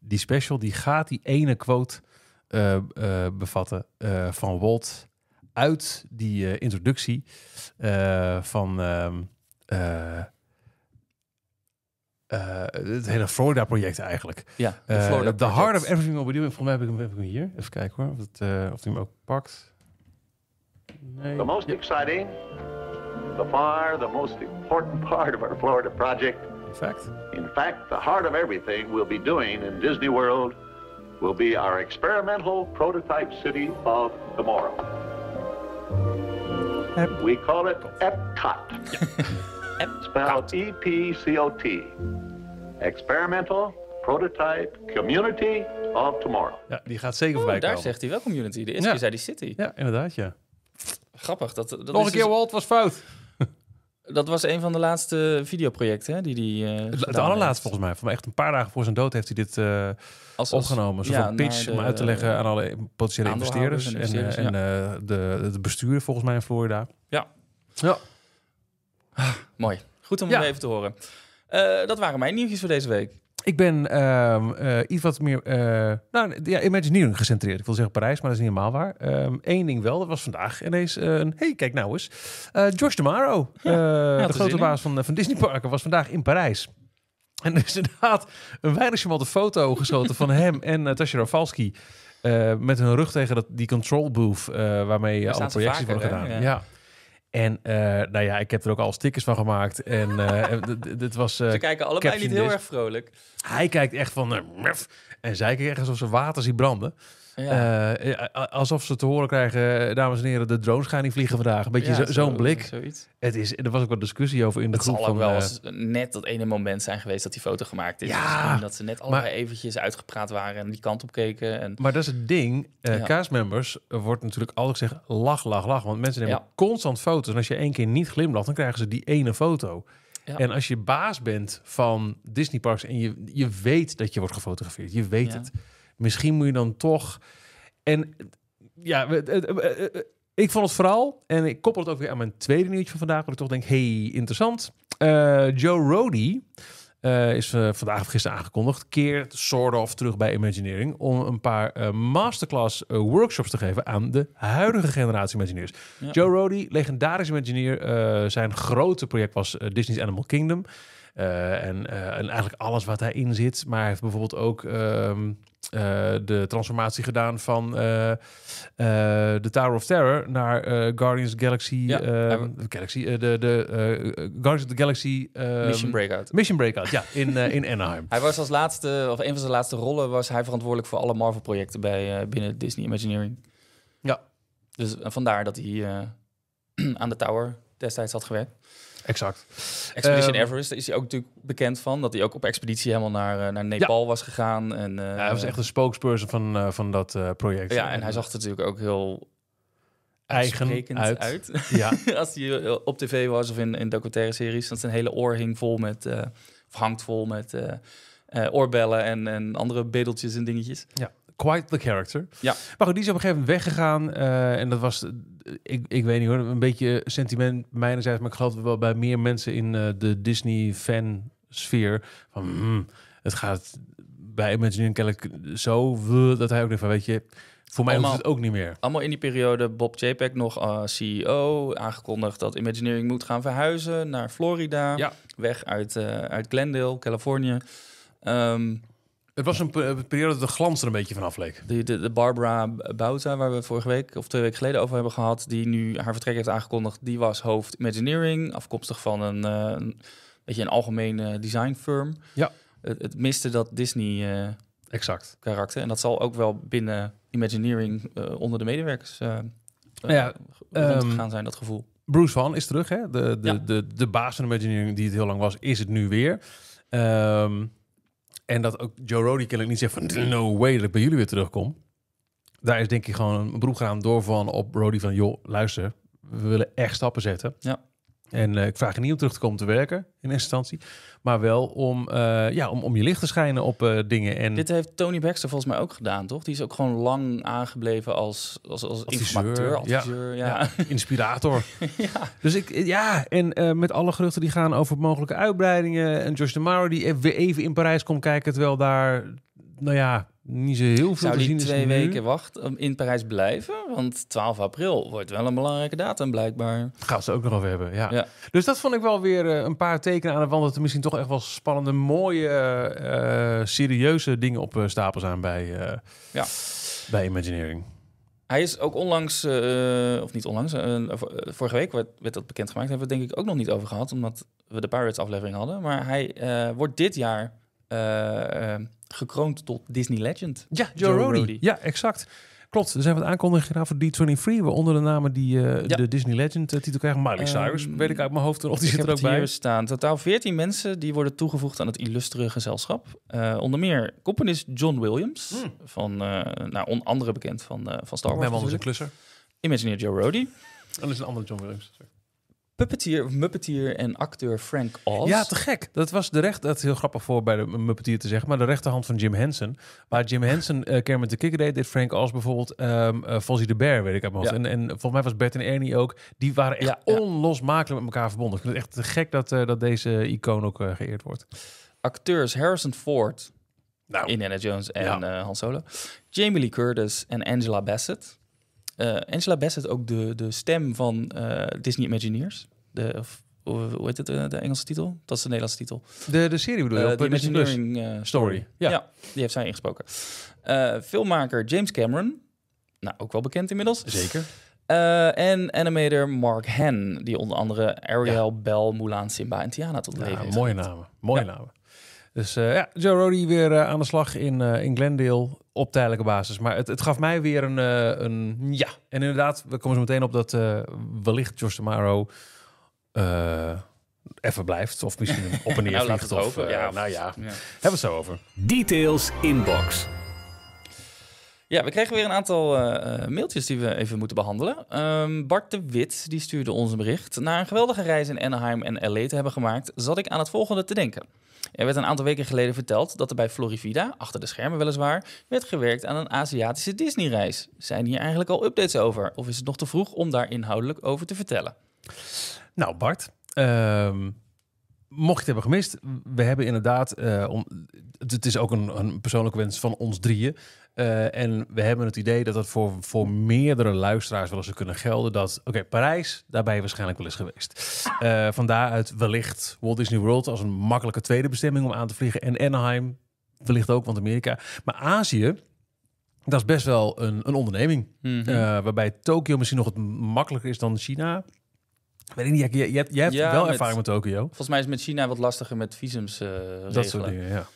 die special die gaat die ene quote uh, uh, bevatten van Walt uit die introductie van het hele Florida-project eigenlijk. Ja, de Florida The Heart of Everything Will Be Doing. Volgens mij heb ik, hem, heb ik hem hier. Even kijken hoor, of, het, of hij hem ook pakt. Nee. The most exciting, the far the most important part of our Florida project. In fact. In fact, the heart of everything we'll be doing in Disney World will be our experimental prototype city of tomorrow. We call it Epcot. Epcot. Spelled E P C O T. Experimental Prototype Community of Tomorrow. Ja, die gaat zeker voorbij komen. Daar zegt hij wel community. De eerste ja. zei die city. Ja, inderdaad, ja. Grappig. Dat, dat Nog een keer dus- Walt was fout. Dat was een van de laatste videoprojecten die, die eh, het, allerlaatste volgens mij. echt een paar dagen voor zijn dood heeft hij dit eh, opgenomen. Zo'n pitch de, om uit te leggen aan alle potentiële eh, investeerders. En, en, de, bestuurder volgens mij in Florida. Ja. ja. Ah, mooi. Goed om ja. even te horen. dat waren mijn nieuwtjes voor deze week. Ik ben ehm, eh, iets wat meer uh, nou, ja, Imagineering gecentreerd. Ik wil zeggen Parijs, maar dat is niet helemaal waar. Um, ding wel, dat was vandaag ineens eh, een... hey, kijk nou eens. George de ja, de grote baas van, van Disney Parken, was vandaag in Parijs. En er is inderdaad een weinig de foto geschoten van hem en Natasja Rafalski. met hun rug tegen dat, die control booth waarmee alle projecties worden gedaan. ja. En eh, nou ja, ik heb er ook al stickers van gemaakt. En eh, dit was. Uh, ze kijken allebei niet heel erg vrolijk. Hij kijkt echt van. en zij kijkt echt alsof ze water zien branden. Eh, alsof ze te horen krijgen, eh, dames en heren, de drones gaan niet vliegen vandaag. Een beetje zo'n blik. Zoiets. Het is, er was ook wat discussie over in de het groep. Het zal ook wel eh, net dat ene moment zijn geweest dat die foto gemaakt is. Ja, dat ze net allemaal eventjes uitgepraat waren en die kant op keken. En... Maar dat is het ding. Uh, ja. Kaasmembers wordt natuurlijk altijd gezegd lach, lach, lach. Want mensen nemen constant foto's. En als je één keer niet glimlacht, dan krijgen ze die ene foto. En als je baas bent van Disney Parks en je, je weet dat je wordt gefotografeerd, je weet het misschien moet je dan toch. En ja, ik vond het vooral, en ik koppel het ook weer aan mijn tweede nieuwtje van vandaag, waar ik toch denk, hey, interessant. Eh, Joe Rody eh, is eh, vandaag of gisteren aangekondigd, keert sort of terug bij Imagineering om een paar masterclass workshops te geven aan de huidige generatie Imagineers. Ja. Joe Rody, legendarisch Imagineer, zijn grote project was Disney's Animal Kingdom. Eh, eh, en, eigenlijk alles wat daarin zit. Maar hij heeft bijvoorbeeld ook ehm, eh, de transformatie gedaan van de Tower of Terror naar Guardians Galaxy. Galaxy de de Guardians of the Galaxy. Mission Breakout. Mission Breakout, ja, in, in Anaheim. Hij was als laatste, of een van zijn laatste rollen, was hij verantwoordelijk voor alle Marvel-projecten bij binnen Disney Imagineering. Ja. Dus vandaar dat hij aan de Tower destijds had gewerkt. Exact. Expedition ehm, Everest, Everest is hij ook natuurlijk bekend van. Dat hij ook op expeditie helemaal naar, eh, naar Nepal was gegaan. En, ja, eh, hij was echt een spokesperson van, eh, van dat project. Ja, en hij zag het natuurlijk ook heel eigen uit. Ja. Als hij op tv was of in, in documentaire series, dan zijn hele oor hing vol met, hangt vol met oorbellen en, en andere bedeltjes en dingetjes. Ja quite the character. Ja. Maar goed, die is op een gegeven moment weggegaan. Eh, en dat was, eh, ik, ik weet niet hoor, een beetje sentiment mijnerzijds. Maar ik geloof wel bij meer mensen in eh, de Disney-fan-sfeer. Van, hmm, het gaat bij Imagineering kennelijk zo... dat hij ook denkt van, weet je... Voor mij allemaal, het ook niet meer. Allemaal in die periode Bob Peck nog uh, CEO, aangekondigd dat Imagineering moet gaan verhuizen naar Florida, ja. weg uit, uit Glendale, Californië. Ehm, het was een eh, periode dat de glans er een beetje vanaf leek. De, de, Barbara Bouta, waar we vorige week of twee weken geleden over hebben gehad, die nu haar vertrek heeft aangekondigd, die was hoofd Imagineering, afkomstig van een, eh, een beetje een algemene design firm. Ja. Het, het miste dat Disney eh, exact karakter. En dat zal ook wel binnen Imagineering onder de medewerkers nou ja, ehm, gaan zijn, dat gevoel. Bruce Van is terug, hè? De, de, de, de, baas van Imagineering, die het heel lang was, is het nu weer. Ehm, en dat ook Joe Roddy ik niet zegt van no way dat ik bij jullie weer terugkom. Daar is denk ik gewoon een broek gaan door van op Roddy van joh, luister, we willen echt stappen zetten. Ja. En eh, ik vraag je niet om terug te komen te werken in eerste instantie. Maar wel om, eh, ja, om, om je licht te schijnen op eh, dingen. En... Dit heeft Tony Baxter volgens mij ook gedaan, toch? Die is ook gewoon lang aangebleven als, als, als adviseur, informateur, Ja, inspirator. ja. Dus ik, ja, en met alle geruchten die gaan over mogelijke uitbreidingen. En Josh DeMauro die weer even in Parijs komt kijken, terwijl daar, nou ja, niet zo heel veel Zou te zien twee weken wacht um, in Parijs blijven? Want 12 april wordt wel een belangrijke datum blijkbaar. Gaan ze ook nog over hebben, ja. Dus dat vond ik wel weer eh, een paar tekenen aan de wand... dat er misschien toch echt wel spannende, mooie, eh, serieuze dingen op eh, stapel zijn bij, ja. bij Imagineering. Hij is ook onlangs, of niet onlangs, vorige week werd, werd dat bekendgemaakt. Daar hebben we het denk ik ook nog niet over gehad, omdat we de Pirates aflevering hadden. Maar hij wordt dit jaar gekroond tot Disney Legend. Ja, Joe, Joe Rody. Ja, exact. Klopt, er zijn wat aankondigingen gedaan voor D23, waaronder de namen die eh, de Disney Legend eh, titel krijgen. Miley ehm, Cyrus, weet ik uit mijn hoofd, of die zit er ook bij. staan totaal 14 mensen die worden toegevoegd aan het illustere gezelschap. Eh, onder meer componist John Williams, hmm. van, nou, onder andere bekend van, van Star Wars. Mijn man is een klusser. Imagineer Joe Rody. En dat is een andere John Williams. Sorry. Puppeteer, muppeteer en acteur Frank Oz. Ja, te gek. Dat was de recht. Dat is heel grappig voor bij de muppeteer te zeggen. Maar de rechterhand van Jim Henson. Waar Jim Henson uh, Kermit de Kikker deed, deed Frank Oz bijvoorbeeld um, Fozzie de Bear, weet ik het mijn En, en volgens mij was Bert en Ernie ook. Die waren echt onlosmakelijk met elkaar verbonden. Ik vind het echt te gek dat, eh, dat deze icoon ook geëerd wordt. Acteurs Harrison Ford, nou, Indiana Jones en Han Solo. Jamie Lee Curtis en Angela Bassett. Eh, Angela Bassett ook de, de stem van eh, Disney Imagineers. De, of, hoe heet het, eh, de Engelse titel? Dat is de Nederlandse titel. De, de serie bedoel je? Uh, de Imagineering Story. Ja. ja. die heeft zij ingesproken. filmmaker James Cameron. Nou, ook wel bekend inmiddels. Zeker. en animator Mark Hen, die onder andere Ariel, Belle, Mulan, Simba en Tiana tot leven ja, heeft. Mooie namen, mooie namen. Dus eh, ja, Joe Rody weer eh, aan de slag in, eh, in Glendale op tijdelijke basis. Maar het, het gaf mij weer een, een ja. En inderdaad, we komen zo meteen op dat wellicht Josh Tomorrow even blijft. Of misschien op en neer nou, vliegt. ja, nou ja, hebben we het zo over. Details inbox. Ja, we kregen weer een aantal mailtjes die we even moeten behandelen. Ehm, Bart de Wit die stuurde ons een bericht. Na een geweldige reis in Anaheim en LA te hebben gemaakt, zat ik aan het volgende te denken. Er werd een aantal weken geleden verteld dat er bij Florivida, achter de schermen weliswaar, werd gewerkt aan een Aziatische Disney-reis. Zijn hier eigenlijk al updates over? Of is het nog te vroeg om daar inhoudelijk over te vertellen? Nou, Bart, um, mocht je het hebben gemist, we hebben inderdaad, eh, om, het is ook een, een, persoonlijke wens van ons drieën. Eh, en we hebben het idee dat dat voor, voor meerdere luisteraars wel eens kunnen gelden. Dat, oké, Parijs, daarbij waarschijnlijk wel eens geweest. Uh, van wellicht Walt Disney World als een makkelijke tweede bestemming om aan te vliegen. En Anaheim, wellicht ook, want Amerika. Maar Azië, dat is best wel een, een onderneming. Mhm. waarbij Tokio misschien nog het makkelijker is dan China. Weet ik niet, jij, je hebt wel ervaring met Tokio. Volgens mij is met China wat lastiger met visums uh, Dat soort dingen, ja.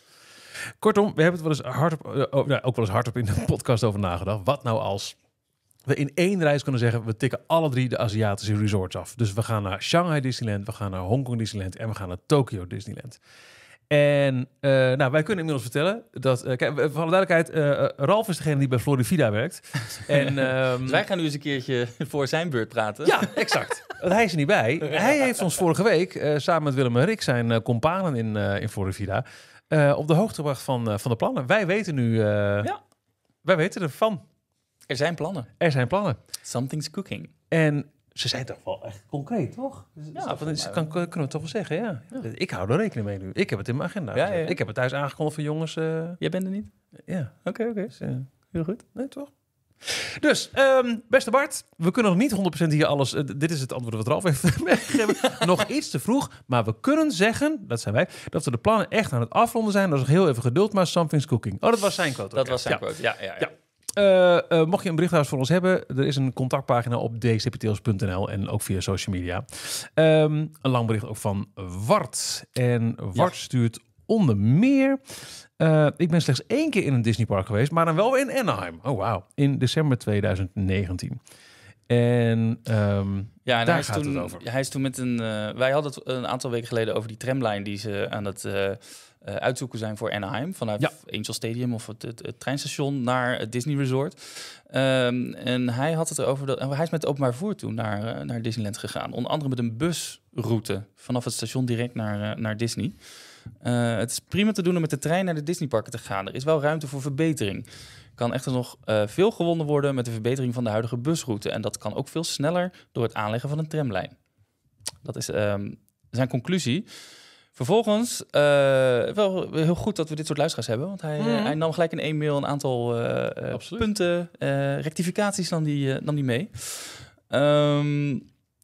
Kortom, we hebben het wel eens hardop, eh, oh, nou, ook wel eens hardop in de podcast over nagedacht. Wat nou als we in één reis kunnen zeggen, we tikken alle drie de Aziatische resorts af. Dus we gaan naar Shanghai Disneyland, we gaan naar Hongkong Disneyland en we gaan naar Tokyo Disneyland. En eh, nou, wij kunnen inmiddels vertellen dat... Uh, kijk, voor alle duidelijkheid, eh, Ralf is degene die bij Florivida werkt. en, ehm, dus wij gaan nu eens een keertje voor zijn beurt praten. Ja, exact. Want hij is er niet bij. Hij heeft ons vorige week, samen met Willem en Rick, zijn companen in, in Florivida... op de hoogte gebracht van, van de plannen. Wij weten nu... ja. Wij weten ervan. Er zijn plannen. Er zijn plannen. Something's cooking. En ze zijn toch wel echt concreet, toch? Dus- ja, dat kan, kunnen we toch wel zeggen, ja. Ik hou er rekening mee nu. Ik heb het in mijn agenda. ik heb het thuis aangekondigd voor jongens. Eh. Jij bent er niet? Ja. Oké, oké. Dus, eh, heel goed. Nee, toch? Dus, ehm, beste Bart, we kunnen nog niet 100% hier alles... Eh, dit is het antwoord wat Ralf heeft meegegeven. nog iets te vroeg, maar we kunnen zeggen, dat zijn wij, dat we de plannen echt aan het afronden zijn. Dat is nog heel even geduld, maar something's cooking. Oh, dat was zijn quote. Dat was zijn quote, ja. ja. ja. Eh, eh, mocht je een berichthuis voor ons hebben, er is een contactpagina op dcpteels.nl en ook via social media. Ehm, een lang bericht ook van Wart. En Wart stuurt onder meer. Eh, ik ben slechts één keer in een Disneypark geweest, maar dan wel in Anaheim. Oh wauw, in december 2019. En ehm, ja, daar hij gaat is toen, het over. Hij is toen met een. wij hadden het een aantal weken geleden over die tramlijn die ze aan het eh, uitzoeken zijn voor Anaheim. Vanuit Angel Stadium of het, treinstation naar het eh, Disney Resort. Ehm, en hij had het erover dat hij is met openbaar vervoer toen naar, uh, naar Disneyland gegaan. Onder andere met een busroute vanaf het station direct naar, naar Disney. het is prima te doen om met de trein naar de Disneyparken te gaan. Er is wel ruimte voor verbetering. Kan echter nog veel gewonnen worden met de verbetering van de huidige busroute. En dat kan ook veel sneller door het aanleggen van een tramlijn. Dat is ehm, zijn conclusie. Vervolgens, eh, wel heel goed dat we dit soort luisteraars hebben. Want hij, mhm. hij nam gelijk in één mail een aantal eh, eh, punten, rectificaties nam die, nam die mee. Ehm,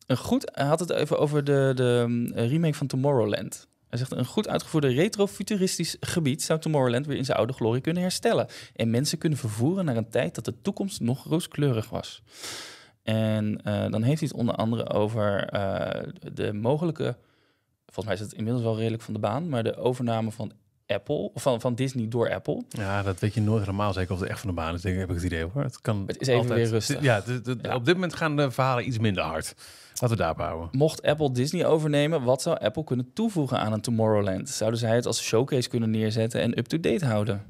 goed, hij had het even over de, de mm, remake van Tomorrowland. Hij zegt, een goed uitgevoerde retrofuturistisch gebied zou Tomorrowland weer in zijn oude glorie kunnen herstellen. En mensen kunnen vervoeren naar een tijd dat de toekomst nog rooskleurig was. En dan heeft hij het onder andere over de mogelijke volgens mij is het inmiddels wel redelijk van de baan, maar de overname van Apple, van, van Disney door Apple. Ja, dat weet je nooit helemaal zeker of het echt van de baan is, denk ik, heb ik het idee hoor. Het, kan het is even altijd, weer rustig. Ja, de, op dit moment gaan de verhalen iets minder hard. Laten we daar houden. Mocht Apple Disney overnemen, wat zou Apple kunnen toevoegen aan een Tomorrowland? Zouden zij het als showcase kunnen neerzetten en up-to-date houden?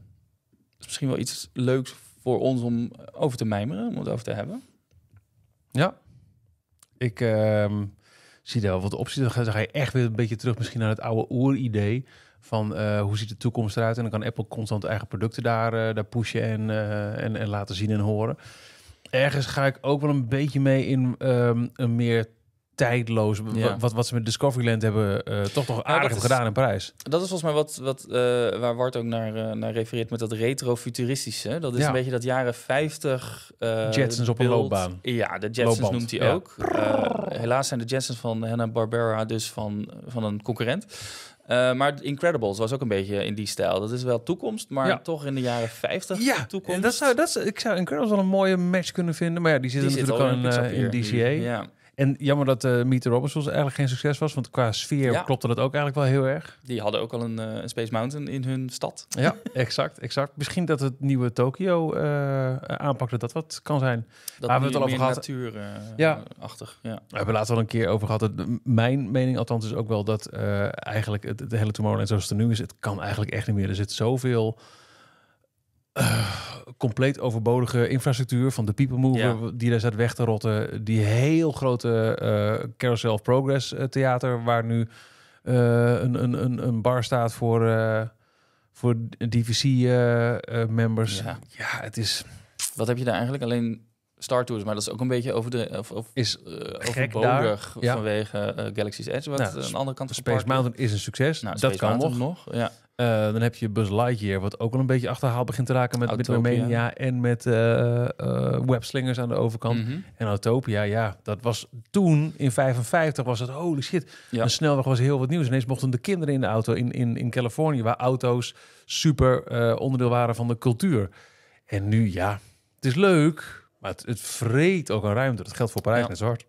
is misschien wel iets leuks voor ons om over te mijmeren, om het over te hebben. Ja, ik... Ehm, zie je wel wat opties. Dan ga, je echt weer een beetje terug misschien naar het oude idee van eh, hoe ziet de toekomst eruit. En dan kan Apple constant eigen producten daar, eh, daar pushen en, eh, en, en, laten zien en horen. Ergens ga ik ook wel een beetje mee in ehm, een meer tijdloos. Wat, wat ze met Discoveryland hebben eh, toch nog aardig gedaan in prijs. Dat is volgens mij wat, wat, eh, waar Wart ook naar, eh, naar refereert met dat retrofuturistische. Dat is een beetje dat jaren 50... Jetsons op de een loopbaan. Ja, de Jetsons noemt hij ook. helaas zijn de Jetsons van Hanna-Barbera dus van, van een concurrent. maar Incredibles was ook een beetje in die stijl. Dat is wel toekomst, maar toch in de jaren 50 ja. toekomst. En dat zou, dat zou, ik zou Incredibles wel een mooie match kunnen vinden. Maar ja, die zit die natuurlijk zit al in, in DCA. Ja. En jammer dat uh, Meet the Robinsons eigenlijk geen succes was, want qua sfeer klopte dat ook eigenlijk wel heel erg. Die hadden ook al een, eh, Space Mountain in hun stad. Ja, exact, exact. Misschien dat het nieuwe Tokio uh, eh, aanpak dat dat wat kan zijn. Dat hebben we het al over gehad. Natuur, ja. Achtig, We hebben later al een keer over gehad. Mijn mening althans is ook wel dat eigenlijk het, de hele Tomorrowland zoals het er nu is, het kan eigenlijk echt niet meer. Er zit zoveel eh, compleet overbodige infrastructuur van de people mover die daar zat weg te rotten. Die heel grote uh, Carousel of Progress eh, theater waar nu een, een, een, een bar staat voor, voor DVC-members. ja, het is... Wat heb je daar eigenlijk? Alleen Star maar dat is ook een beetje over de of, is uh, vanwege uh, Galaxy's Edge. Wat nou, aan de andere kant Space Mountain is een succes. Nou, dat kan nog. nog. Ja. Eh, dan heb je Buzz Lightyear, wat ook al een beetje achterhaald begint te raken met, Autopia. met en met webslingers aan de overkant. Mhm. En Autopia, ja, dat was toen in 55 was het holy shit. Ja. snelweg was heel wat nieuws. Ineens mochten de kinderen in de auto in, in, in Californië, waar auto's super onderdeel waren van de cultuur. En nu, ja, het is leuk, maar het, vreet ook een ruimte. Dat geldt voor Parijs net zo hard.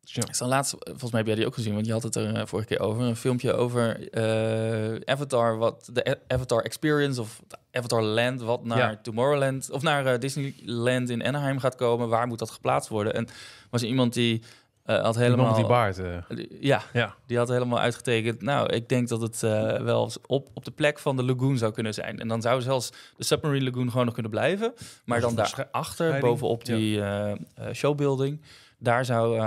Ja. Ik laatst, volgens mij heb jij die ook gezien, want je had het er eh, vorige keer over. Een filmpje over eh, Avatar, wat de Avatar Experience of Avatar Land, wat naar Tomorrowland of naar uh, Disneyland in Anaheim gaat komen. Waar moet dat geplaatst worden? En was er iemand die eh, had helemaal, die baard. Eh. Eh, ja, ja, die had helemaal uitgetekend. Nou, ik denk dat het wel op, op de plek van de lagoon zou kunnen zijn. En dan zou zelfs de Submarine Lagoon gewoon nog kunnen blijven. Maar dan daarachter, achter, bovenop die showbuilding, daar zou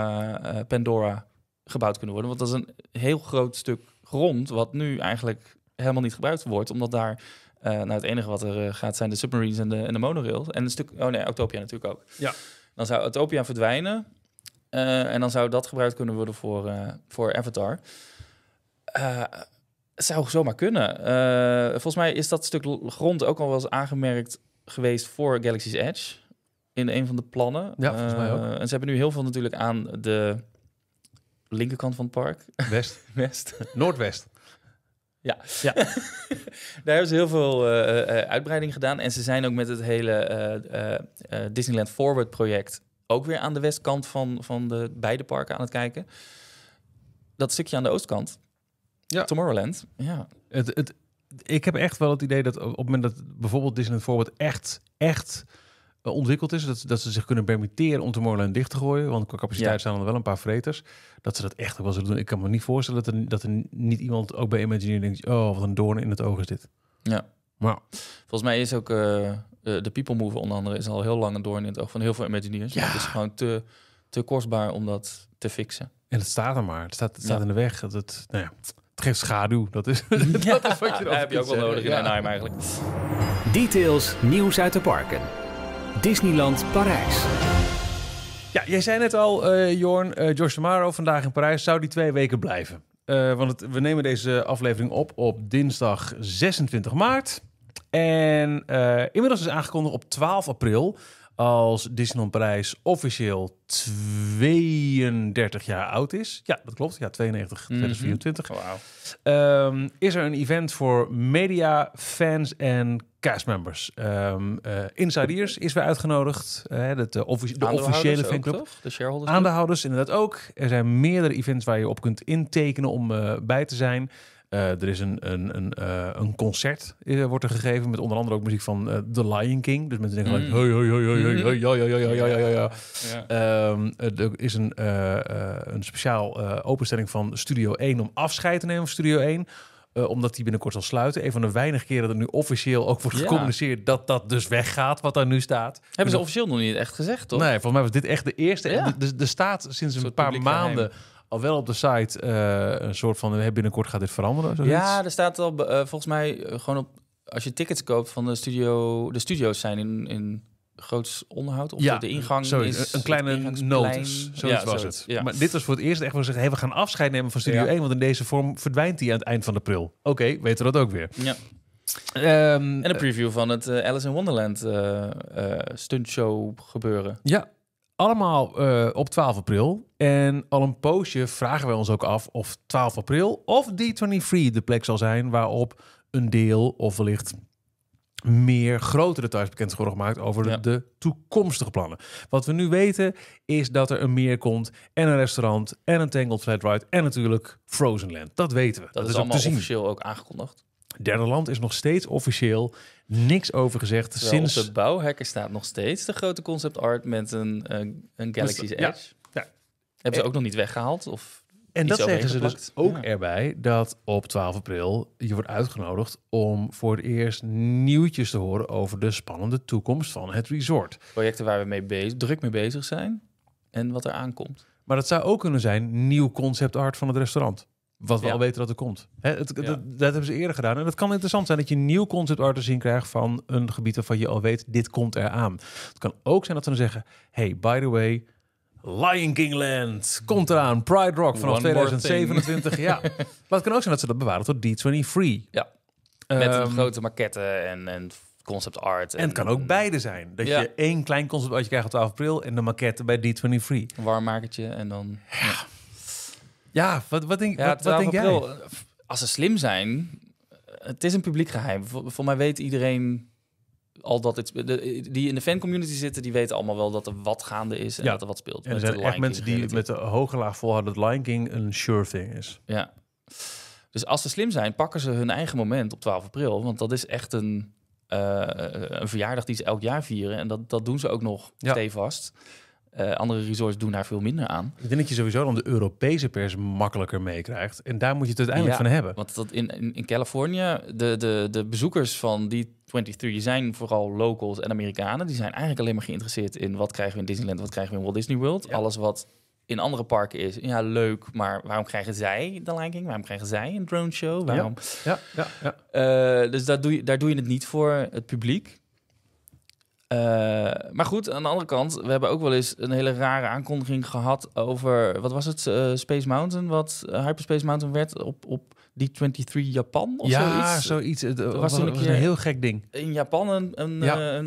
Pandora gebouwd kunnen worden. Want dat is een heel groot stuk grond, wat nu eigenlijk helemaal niet gebruikt wordt. Omdat daar nou, het enige wat er gaat zijn de submarines en de, en de monorails. En een stuk, oh nee, Autopia natuurlijk ook. Ja. Dan zou Autopia verdwijnen. Eh, en dan zou dat gebruikt kunnen worden voor, eh, voor Avatar. Eh, het zou zomaar kunnen. volgens mij is dat stuk grond ook al wel eens aangemerkt geweest voor Galaxy's Edge. In een van de plannen. Ja, volgens mij ook. En ze hebben nu heel veel natuurlijk aan de linkerkant van het park. West. West. Noordwest. Ja, ja. daar hebben ze heel veel uitbreiding gedaan. En ze zijn ook met het hele Disneyland Forward project ook weer aan de westkant van, van de beide parken aan het kijken. Dat stukje aan de oostkant, ja. Tomorrowland. Ja. Het, het, ik heb echt wel het idee dat op het moment dat bijvoorbeeld Disneyland voorbeeld echt, echt eh, ontwikkeld is. Dat, dat ze zich kunnen permitteren om Tomorrowland dicht te gooien. Want qua capaciteit staan er wel een paar vreters. Dat ze dat echt wel zullen doen. Ik kan me niet voorstellen dat er, dat er niet iemand ook bij Imagineering denkt... oh, wat een doorn in het oog is dit. Ja. Maar. Volgens mij is ook... Eh, de, eh, de people mover onder andere is al heel lang een doorn in het oog van heel veel Imagineers. Ja. Het is gewoon te, te kostbaar om dat te fixen. En het staat er maar. Het staat, staat in de weg. Dat het, nou ja, het geeft schaduw. Dat is, ja. dat heb je ook wel nodig eh, in Anaheim eigenlijk. Details, nieuws uit de parken. Disneyland Parijs. Ja, jij zei net al, uh, Jorn, George Samaro vandaag in Parijs zou die twee weken blijven. want we nemen deze aflevering op op dinsdag 26 maart. En eh, inmiddels is aangekondigd op 12 april als Disneyland Parijs officieel 32 jaar oud is. Ja, dat klopt. Ja, 92, 2024. Mm is er een event voor media, fans en castmembers. Um, ehm, uh, eh, Insiders is weer uitgenodigd. Uh, de, de officiële fanclub. De shareholders. Aandeelhouders inderdaad ook. Er zijn meerdere events waar je op kunt intekenen om bij te zijn. Eh, er is een, een, een, eh, een concert eh, wordt er gegeven met onder andere ook muziek van The Lion King. Dus mensen denken mm. hoi, hoi, mm-hmm. ja, ja, ja, ja, ja, ja, ja. er ehm, is een, een speciaal openstelling van Studio 1 om afscheid te nemen van Studio 1. omdat die binnenkort zal sluiten. Een van de weinige keren dat nu officieel ook wordt gecommuniceerd dat dat dus weggaat, wat daar nu staat. Hebben ze dus officieel nog niet echt gezegd, toch? Nee, volgens mij was dit echt de eerste. Ja. De, staat sinds een paar maanden al wel op de site eh, een soort van, hebben binnenkort gaat dit veranderen. Zoiets. Ja, er staat al, eh, volgens mij eh, gewoon op, als je tickets koopt van de studio, de studio's zijn in, in groots onderhoud. Of ja, de ingang is... Een kleine notus, zo ja, was het. Ja. Maar dit was voor het eerst echt wel zeggen... Hey, we gaan afscheid nemen van Studio 1... want in deze vorm verdwijnt die aan het eind van april. Oké, weten we dat ook weer. Ja. Ehm, en een preview van het Alice in Wonderland uh, uh, stuntshow gebeuren. Ja, allemaal eh, op 12 april. En al een poosje vragen wij ons ook af of 12 april of D23 de plek zal zijn waarop een deel of wellicht meer grotere details bekend worden gemaakt over de, toekomstige plannen. Wat we nu weten is dat er een meer komt en een restaurant en een Tangled Flat Ride en natuurlijk Frozenland. Dat weten we. Dat, dat is, allemaal officieel ook aangekondigd. Derde land is nog steeds officieel niks over gezegd sinds... Op de bouwhekken staat nog steeds de grote concept art met een, een, een dus Galaxy's Edge. Ja. Hebben ze ook nog niet weggehaald? Of en dat zeggen ze dus ook erbij dat op 12 april je wordt uitgenodigd om voor het eerst nieuwtjes te horen over de spannende toekomst van het resort. Projecten waar we mee bezig, druk mee bezig zijn en wat er aankomt. Maar dat zou ook kunnen zijn nieuw concept art van het restaurant. Wat we al weten dat er komt. Hè, het, dat, hebben ze eerder gedaan. En dat kan interessant zijn dat je nieuw concept art te zien krijgt van een gebied waarvan je al weet, dit komt eraan. Het kan ook zijn dat ze dan zeggen, hey, by the way, Lion King Land komt eraan. Pride Rock vanaf 2027. ja. Maar het kan ook zijn dat ze dat bewaren tot D23. Ja. Met ehm, grote maquetten en, en concept art. En, het kan ook beide zijn. Dat je één klein concept artje krijgt op 12 april en de maquette bij D23. Een warm makertje en dan... Ja. Ja, wat, wat denk, ja, wat, wat denk april, jij? Als ze slim zijn, het is een publiek geheim. Voor, mij weet iedereen al dat het, die in de fancommunity zitten, die weten allemaal wel dat er wat gaande is en dat er wat speelt. En er zijn echt mensen die met de hoge laag volhouden dat Lion een sure thing is. Ja. Dus als ze slim zijn, pakken ze hun eigen moment op 12 april. Want dat is echt een, eh, een verjaardag die ze elk jaar vieren. En dat, dat doen ze ook nog ja. stevast. vast. Eh, andere resorts doen daar veel minder aan. Ik denk dat je sowieso dan de Europese pers makkelijker meekrijgt. En daar moet je het uiteindelijk van hebben. Want dat in, in, Californië, de, de, de bezoekers van die 23 zijn vooral locals en Amerikanen. Die zijn eigenlijk alleen maar geïnteresseerd in wat krijgen we in Disneyland, wat krijgen we in Walt Disney World. Alles wat in andere parken is. Ja, leuk, maar waarom krijgen zij de Lion Waarom krijgen zij een drone show? Waarom? Ja, ja, ja. Eh, dus daar doe, je, daar doe je het niet voor het publiek. Eh, maar goed, aan de andere kant, we hebben ook wel eens een hele rare aankondiging gehad over, wat was het, eh, Space Mountain, wat eh, Hyperspace Mountain werd op, op D23 Japan of ja, zoiets. Het was, een, een heel gek ding. In Japan een, een,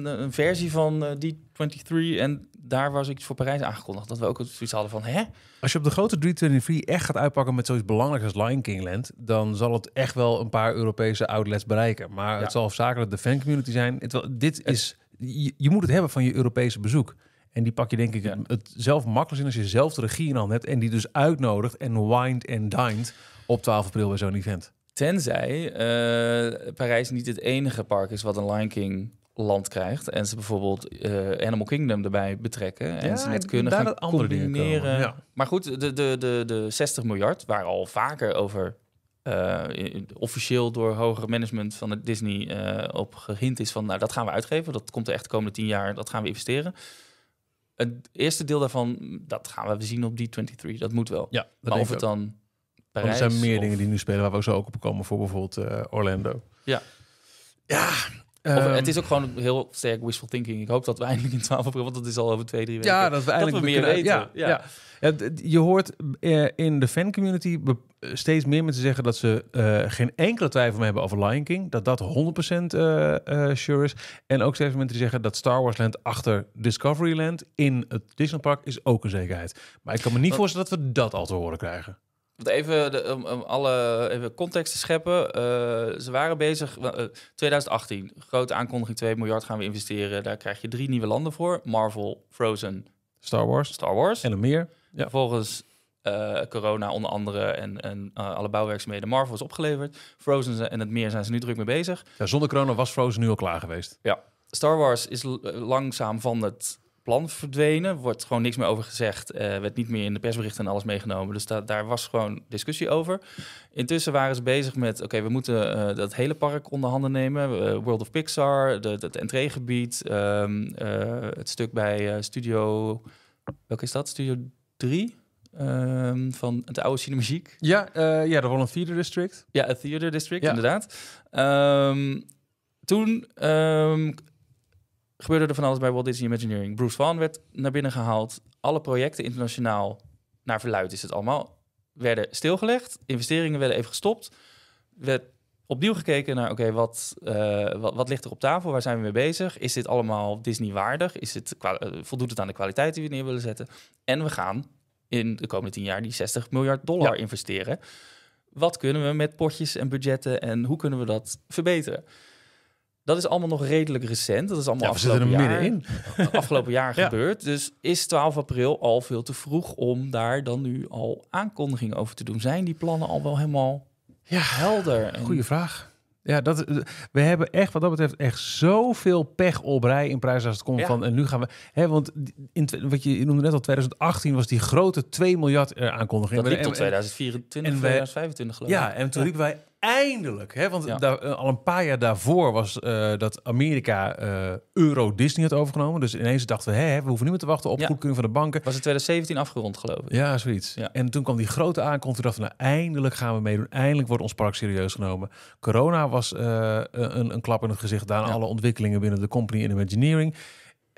een, versie van D23 en daar was iets voor Parijs aangekondigd. Dat we ook zoiets hadden van, hè? Als je op de grote D23 echt gaat uitpakken met zoiets belangrijks als Lion King Land, dan zal het echt wel een paar Europese outlets bereiken. Maar het zal zakelijk de fancommunity zijn. dit is je, moet het hebben van je Europese bezoek. En die pak je denk ik het zelf makkelijkst in als je zelf de regie in hebt. En die dus uitnodigt en wind en dined op 12 april bij zo'n event. Tenzij eh, Parijs niet het enige park is wat een Lion King land krijgt. En ze bijvoorbeeld eh, Animal Kingdom erbij betrekken. En ze het kunnen gaan combineren. ja. Maar goed, de, de, de, de 60 miljard, waar al vaker over eh, officieel door hogere management van het Disney uh, op gehind is van, nou dat gaan we uitgeven, dat komt er echt de komende tien jaar, dat gaan we investeren. Het eerste deel daarvan, dat gaan we zien op D23, dat moet wel. Ja, dat maar of het dan Parijs, er zijn meer dingen die nu spelen waar we zo ook op komen, voor bijvoorbeeld eh, Orlando. Ja. Ja, het ehm, is ook gewoon heel sterk wishful thinking. Ik hoop dat we eindelijk in 12 april, want dat is al over twee, drie weken. Ja, dat we eindelijk dat meer weten. Ja, ja. je hoort eh, in de fancommunity steeds meer mensen zeggen dat ze eh, geen enkele twijfel meer hebben over Lion King. Dat dat 100% eh, sure is. En ook steeds meer mensen die zeggen dat Star Wars Land achter Discovery Land in het Park is ook een zekerheid. Maar ik kan me niet voorstellen dat we dat al te horen krijgen even de, alle even context te scheppen. Eh, ze waren bezig, 2018, eh, grote aankondiging, 2 miljard gaan we investeren. Daar krijg je drie nieuwe landen voor. Marvel, Frozen, Star Wars. Star Wars. En een meer. Ja. Volgens eh, corona onder andere en, en uh, alle bouwwerkzaamheden. Marvel is opgeleverd. Frozen en het meer zijn ze nu druk mee bezig. Ja, zonder corona was Frozen nu al klaar geweest. Ja. Star Wars is langzaam van het plan verdwenen. Wordt gewoon niks meer over gezegd. Uh, werd niet meer in de persberichten en alles meegenomen. Dus da daar was gewoon discussie over. Intussen waren ze bezig met... oké, we moeten eh, dat hele park onder handen nemen. Eh, World of Pixar, de, het entreegebied. Ehm, het stuk bij Studio... Welke is dat? Studio 3? Ehm, van het oude Cinemagiek. Ja, ja, de Holland Theater District. Ja, het Theater District, inderdaad. Ehm, toen gebeurde er van alles bij Walt Disney Imagineering. Bruce Van werd naar binnen gehaald. Alle projecten internationaal, naar verluid is het allemaal, werden stilgelegd. Investeringen werden even gestopt. Werd opnieuw gekeken naar, oké, wat, eh, wat, ligt er op tafel? Waar zijn we mee bezig? Is dit allemaal Disney-waardig? Is het, eh, voldoet het aan de kwaliteit die we neer willen zetten? En we gaan in de komende tien jaar die 60 miljard dollar investeren. Wat kunnen we met potjes en budgetten en hoe kunnen we dat verbeteren? Dat is allemaal nog redelijk recent. Dat is allemaal afgelopen, afgelopen jaar gebeurd. Dus is 12 april al veel te vroeg om daar dan nu al aankondigingen over te doen? Zijn die plannen al wel helemaal ja, helder? Goede Goeie vraag. Ja, dat, eh, we hebben echt wat dat betreft echt zoveel pech op rij in prijs als het komt van... En nu gaan we... Hè, want in, wat je, je noemde net al, 2018 was die grote 2 miljard eh, aankondiging. Dat liep tot 2024, en 2025 geloof ik. Ja, en toen riepen wij eindelijk, hè, want daar, eh, al een paar jaar daarvoor was eh, dat Amerika eh, Euro Disney had overgenomen. Dus ineens dachten we, hè, we hoeven niet meer te wachten op ja. goedkeuring van de banken. Was het 2017 afgerond, geloof ik? Ja, zoiets. En toen kwam die grote aankomst. Toen dachten we, nou, eindelijk gaan we meedoen. Eindelijk wordt ons park serieus genomen. Corona was een, een, klap in het gezicht. Daarna alle ontwikkelingen binnen de company in de engineering.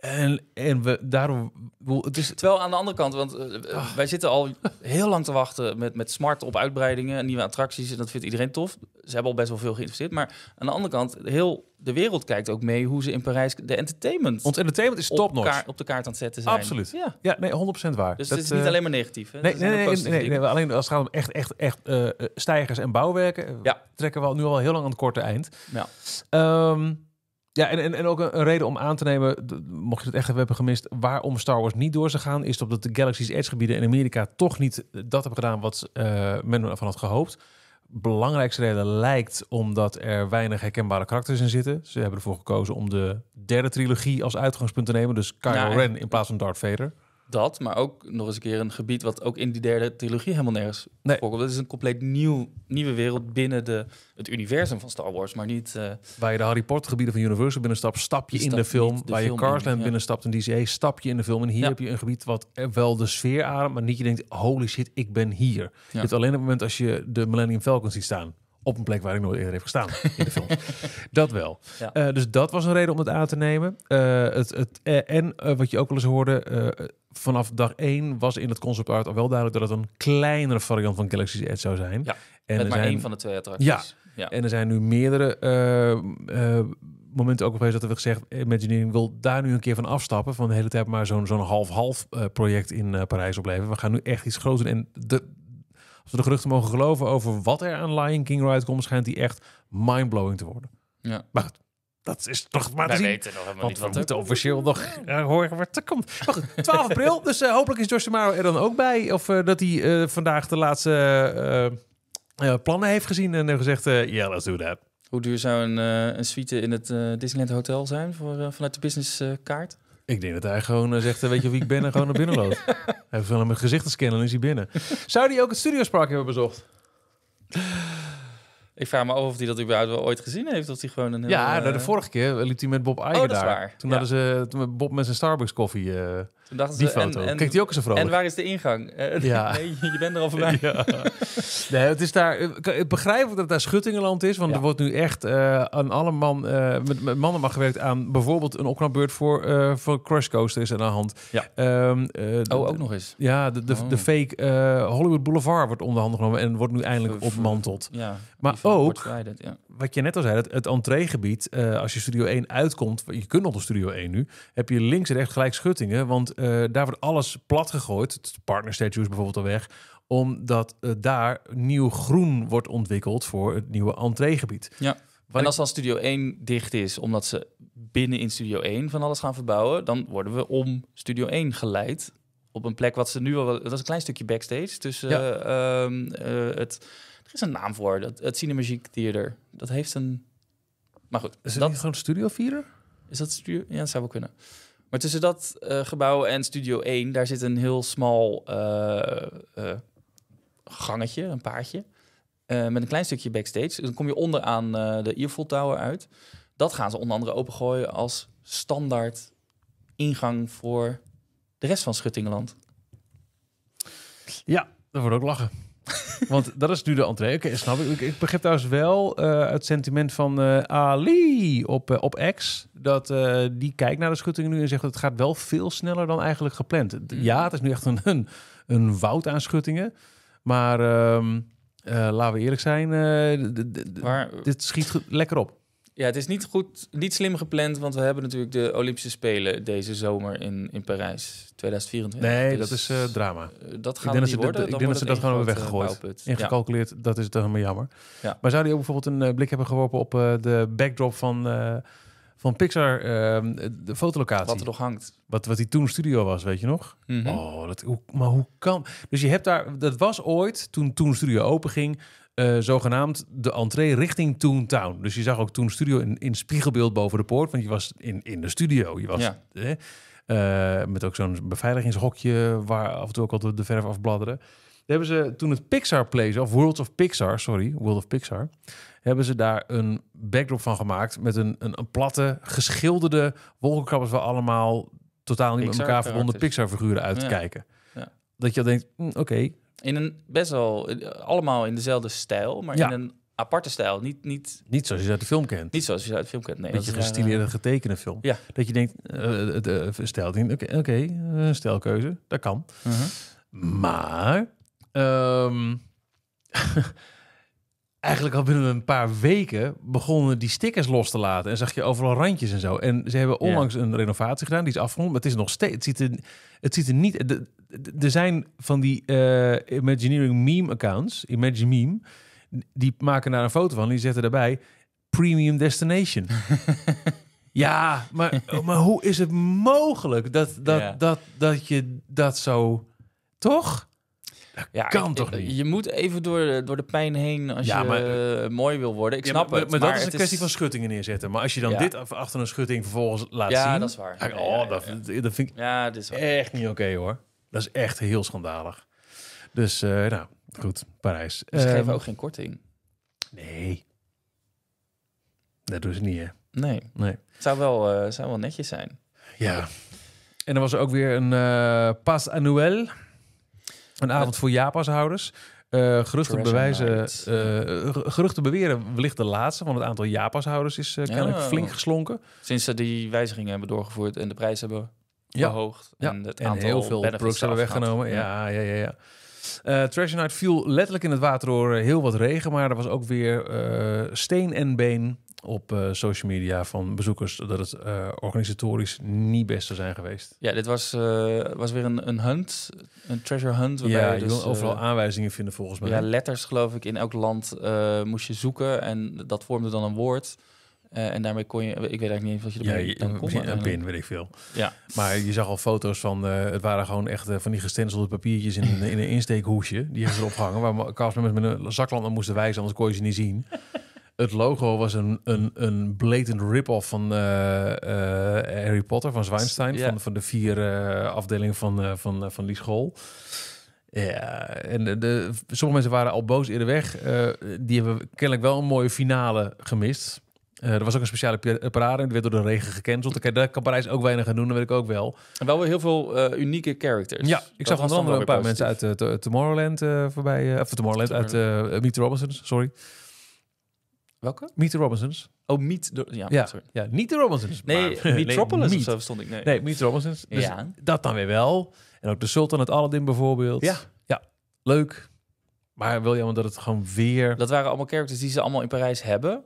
En, en we, daarom... Het is... Terwijl aan de andere kant, want eh, eh, ah. wij zitten al heel lang te wachten met, met smart op uitbreidingen en nieuwe attracties. En dat vindt iedereen tof. Ze hebben al best wel veel geïnvesteerd. Maar aan de andere kant, heel de wereld kijkt ook mee hoe ze in Parijs de entertainment... Ons entertainment is top nog op de kaart aan het zetten zijn. Absoluut. Ja, ja nee, 100% waar. Dus het is niet eh, alleen maar negatief. Nee, nee, nee, nee, nee, alleen als het gaat om echt, echt, echt stijgers en bouwwerken... Ja. trekken we nu al heel lang aan het korte eind. Ja. Ehm, ja, en, en, en ook een, reden om aan te nemen, mocht je het echt hebben gemist, waarom Star Wars niet door zou gaan, is omdat de Galaxy's Edge gebieden in Amerika toch niet dat hebben gedaan wat uh, men ervan had gehoopt. Belangrijkste reden lijkt omdat er weinig herkenbare karakters in zitten. Ze hebben ervoor gekozen om de derde trilogie als uitgangspunt te nemen, dus Kylo Ren in plaats van Darth Vader dat, maar ook nog eens een keer een gebied wat ook in die derde trilogie helemaal nergens nee. voorkomt. Dat is een compleet nieuw, nieuwe wereld binnen de, het universum van Star Wars, maar niet... Uh, waar je de Harry Potter gebieden van Universal binnenstapt, stap je in de film. waar je Carsland ja. binnenstapt en DC stap je in de film. En hier heb je een gebied wat wel de sfeer ademt, maar niet je denkt, holy shit, ik ben hier. Het alleen op het moment als je de Millennium Falcon ziet staan op een plek waar ik nooit eerder heb gestaan in de film. dat wel. Eh, dus dat was een reden om het aan te nemen. Eh, het, het, eh, en wat je ook wel eens hoorde, vanaf dag één was in het concept art al wel duidelijk dat het een kleinere variant van Galaxy's Edge zou zijn. Ja, en met maar zijn, één van de twee attracties. Ja, en er zijn nu meerdere momenten ook geweest dat er gezegd... Imagineering wil daar nu een keer van afstappen. Van de hele tijd maar zo'n zo'n half-half project in Parijs opleveren. We gaan nu echt iets groter. En de, als we de geruchten mogen geloven over wat er aan Lion King Ride komt, schijnt die echt mindblowing te worden. Ja. Maar dat is toch maar Wij zien. weten nog helemaal Want niet wat we officieel nog uh, horen wat er komt. 12 april. Dus eh, hopelijk is George Samaro er dan ook bij. Of eh, dat hij eh, vandaag de laatste plannen heeft gezien en heeft gezegd... ja, yeah, let's do that. Hoe duur zou een, een suite in het Disneyland Hotel zijn voor, vanuit de businesskaart? Ik denk dat hij gewoon eh, zegt, eh, weet je wie ik ben en gewoon naar binnen loopt. Hij wil hem een gezicht scannen en is hij binnen. Zou die ook het Studiospark hebben bezocht? Ik vraag me af of hij dat überhaupt wel ooit gezien heeft. Of hij gewoon een. ja, nou, de eh, vorige keer liep hij met Bob Iger oh, daar. Toen hadden ze Bob met zijn Starbucks koffie die ze, foto. En, die ook eens een vrolijk. En waar is de ingang? Eh, ja. nee, je bent er al voorbij. Ja. Nee, het is daar... Eh, ik begrijp dat het daar Schuttingenland is. Want er wordt nu echt eh, aan alle man, uh, met, mannen mag gewerkt aan... bijvoorbeeld een opknapbeurt voor, voor Crash is aan de hand. Ja. Ehm, oh, ook nog eens. Ja, de, de, oh. fake Hollywood Boulevard wordt onderhand genomen... en wordt nu eindelijk opmanteld. Ja, maar ook wat je net al zei, het, het entreegebied, eh, als je Studio 1 uitkomt, je kunt nog de Studio 1 nu, heb je links en rechts gelijk schuttingen, want eh, daar wordt alles plat gegooid. Het partner statue is bijvoorbeeld al weg, omdat eh, daar nieuw groen wordt ontwikkeld voor het nieuwe entreegebied. Ja. Wat als dan Studio 1 dicht is, omdat ze binnen in Studio 1 van alles gaan verbouwen, dan worden we om Studio 1 geleid op een plek wat ze nu al... Dat is een klein stukje backstage tussen ehm, het is een naam voor. Dat, het Cinemagiek Theater. Dat heeft een... Maar goed. Is dat gewoon Studio vieren. Is dat Studio? Ja, dat zou wel kunnen. Maar tussen dat eh, gebouw en Studio 1, daar zit een heel smal eh, eh, gangetje, een paadje. met een klein stukje backstage. Dan kom je onderaan de Earful Tower uit. Dat gaan ze onder andere opengooien als standaard ingang voor de rest van Schuttingenland. Ja, dat wordt ook lachen. Want dat is nu de entree. Oké, snap ik. ik. begrijp trouwens wel uh, het sentiment van eh, Ali op, eh, op X. Dat die kijkt naar de schuttingen nu en zegt dat het gaat wel veel sneller dan eigenlijk gepland. Mm. Ja, het is nu echt een, een, een woud aan schuttingen. Maar ehm, laten we eerlijk zijn, maar, dit schiet lekker op. Ja, het is niet goed, niet slim gepland, want we hebben natuurlijk de Olympische Spelen deze zomer in, in Parijs 2024. Nee, dus, dat is eh, drama. Eh, dat gaat niet worden. ik denk dat ze dat gewoon hebben weggegooid. Bouwput. Ingecalculeerd, dat is toch maar jammer. Ja. Maar zou die ook bijvoorbeeld een eh, blik hebben geworpen op de backdrop van, van Pixar, ehm, de fotolocatie? Wat er nog hangt. Wat, wat die toen studio was, weet je nog? Mhm. Oh, dat, maar hoe kan... Dus je hebt daar... Dat was ooit, toen Toen Studio openging, eh, zogenaamd de entree richting Toontown. Dus je zag ook toen Studio in, spiegelbeeld boven de poort, want je was in, in de studio. Je was, eh, met ook zo'n beveiligingshokje waar af en toe ook altijd de verf afbladderen. Daar hebben ze toen het Pixar Place, of World of Pixar, sorry, World of Pixar, hebben ze daar een backdrop van gemaakt met een, een, platte, geschilderde wolkenkrabbers waar allemaal totaal niet met elkaar verbonden Pixar-figuren uit te kijken. Ja. Dat je denkt, hm, oké, in een best wel, eh, allemaal in dezelfde stijl, maar in een aparte stijl. Niet, niet, niet zoals je uit de film kent. Niet zoals je uit de film kent, nee. Beetje gestileerde, eh, getekende film. Ja. Dat je denkt, uh, eh, de stijl, oké, okay, stijlkeuze, dat kan. Mhm. Maar... Ehm, eigenlijk al binnen een paar weken begonnen die stickers los te laten. En zag je overal randjes en zo. En ze hebben onlangs een renovatie gedaan, die is afgerond. Maar het is nog steeds. Het ziet er, het ziet er niet. Er zijn van die uh, Imagineering meme accounts, Imagine Meme, die maken daar een foto van. Die zetten daarbij Premium Destination. ja, maar, maar hoe is het mogelijk dat, dat, dat, dat je dat zo. Toch? ja, kan toch niet? Je moet even door, de, door de pijn heen als je eh, mooi wil worden. Ik snap het. Maar, dat is een kwestie van schuttingen neerzetten. Maar als je dan dit achter een schutting vervolgens laat zien... Ja, dat is waar. Ah, oh, dat, dat, vind ik ja, dat is waar. echt niet oké hoor. Dat is echt heel schandalig. Dus uh, nou, goed, Parijs. Ze geven ehm, ook geen korting. Nee. Dat doen ze niet, hè? Nee. nee. Het zou wel, eh, zou wel netjes zijn. Ja. En er was ook weer een pas annuel. Een avond voor Japanshouders. Uh, eh, geruchten, bewijzen, eh, geruchten beweren wellicht de laatste, want het aantal Japanshouders is eh, kennelijk flink geslonken. Sinds ze die wijzigingen hebben doorgevoerd en de prijs hebben verhoogd. En, het aantal en hebben weggenomen. ja, ja, ja. ja. Uh, Treasure Night viel letterlijk in het water door heel wat regen, maar er was ook weer steen en been op eh, social media van bezoekers dat het eh, organisatorisch niet best zou zijn geweest. Ja, dit was, eh, was weer een, een hunt, een treasure hunt. Waarbij ja, je, dus, wil overal aanwijzingen vinden volgens mij. Ja, letters geloof ik in elk land moest je zoeken en dat vormde dan een woord. en daarmee kon je, ik weet eigenlijk niet of wat je erbij ja, kon. Een pin, weet ik veel. Ja. Maar je zag al foto's van, het waren gewoon echt van die gestenselde papiertjes in, in een insteekhoesje. Die hebben ze erop gehangen, waar castmembers met een zaklamp dan moesten wijzen, anders kon je ze niet zien. Het logo was een, een, een blatant rip-off van eh, eh, Harry Potter, van Zwijnstein. Van, van de vier uh, afdelingen van, van, van die school. Ja, en de, sommige mensen waren al boos eerder weg. die hebben kennelijk wel een mooie finale gemist. er was ook een speciale parade die werd door de regen gecanceld. Okay, daar kan Parijs ook weinig aan doen, dat weet ik ook wel. En wel weer heel veel unieke characters. Ja, ik zag onder andere een paar mensen uit uh, Tomorrowland voorbij... of Tomorrowland, Tomorrowland, uit Meet the Robinsons, sorry. Welke? Meet the Robinsons. Oh, Meet Ja, ja, sorry. ja niet de Robinsons. Nee, maar, Metropolis of zo stond ik. Nee, nee Meet the Robinsons. Dus ja. dat dan weer wel. En ook de Sultan het Aladdin bijvoorbeeld. Ja. Ja, leuk. Maar wil je dat het gewoon weer... Dat waren allemaal characters die ze allemaal in Parijs hebben.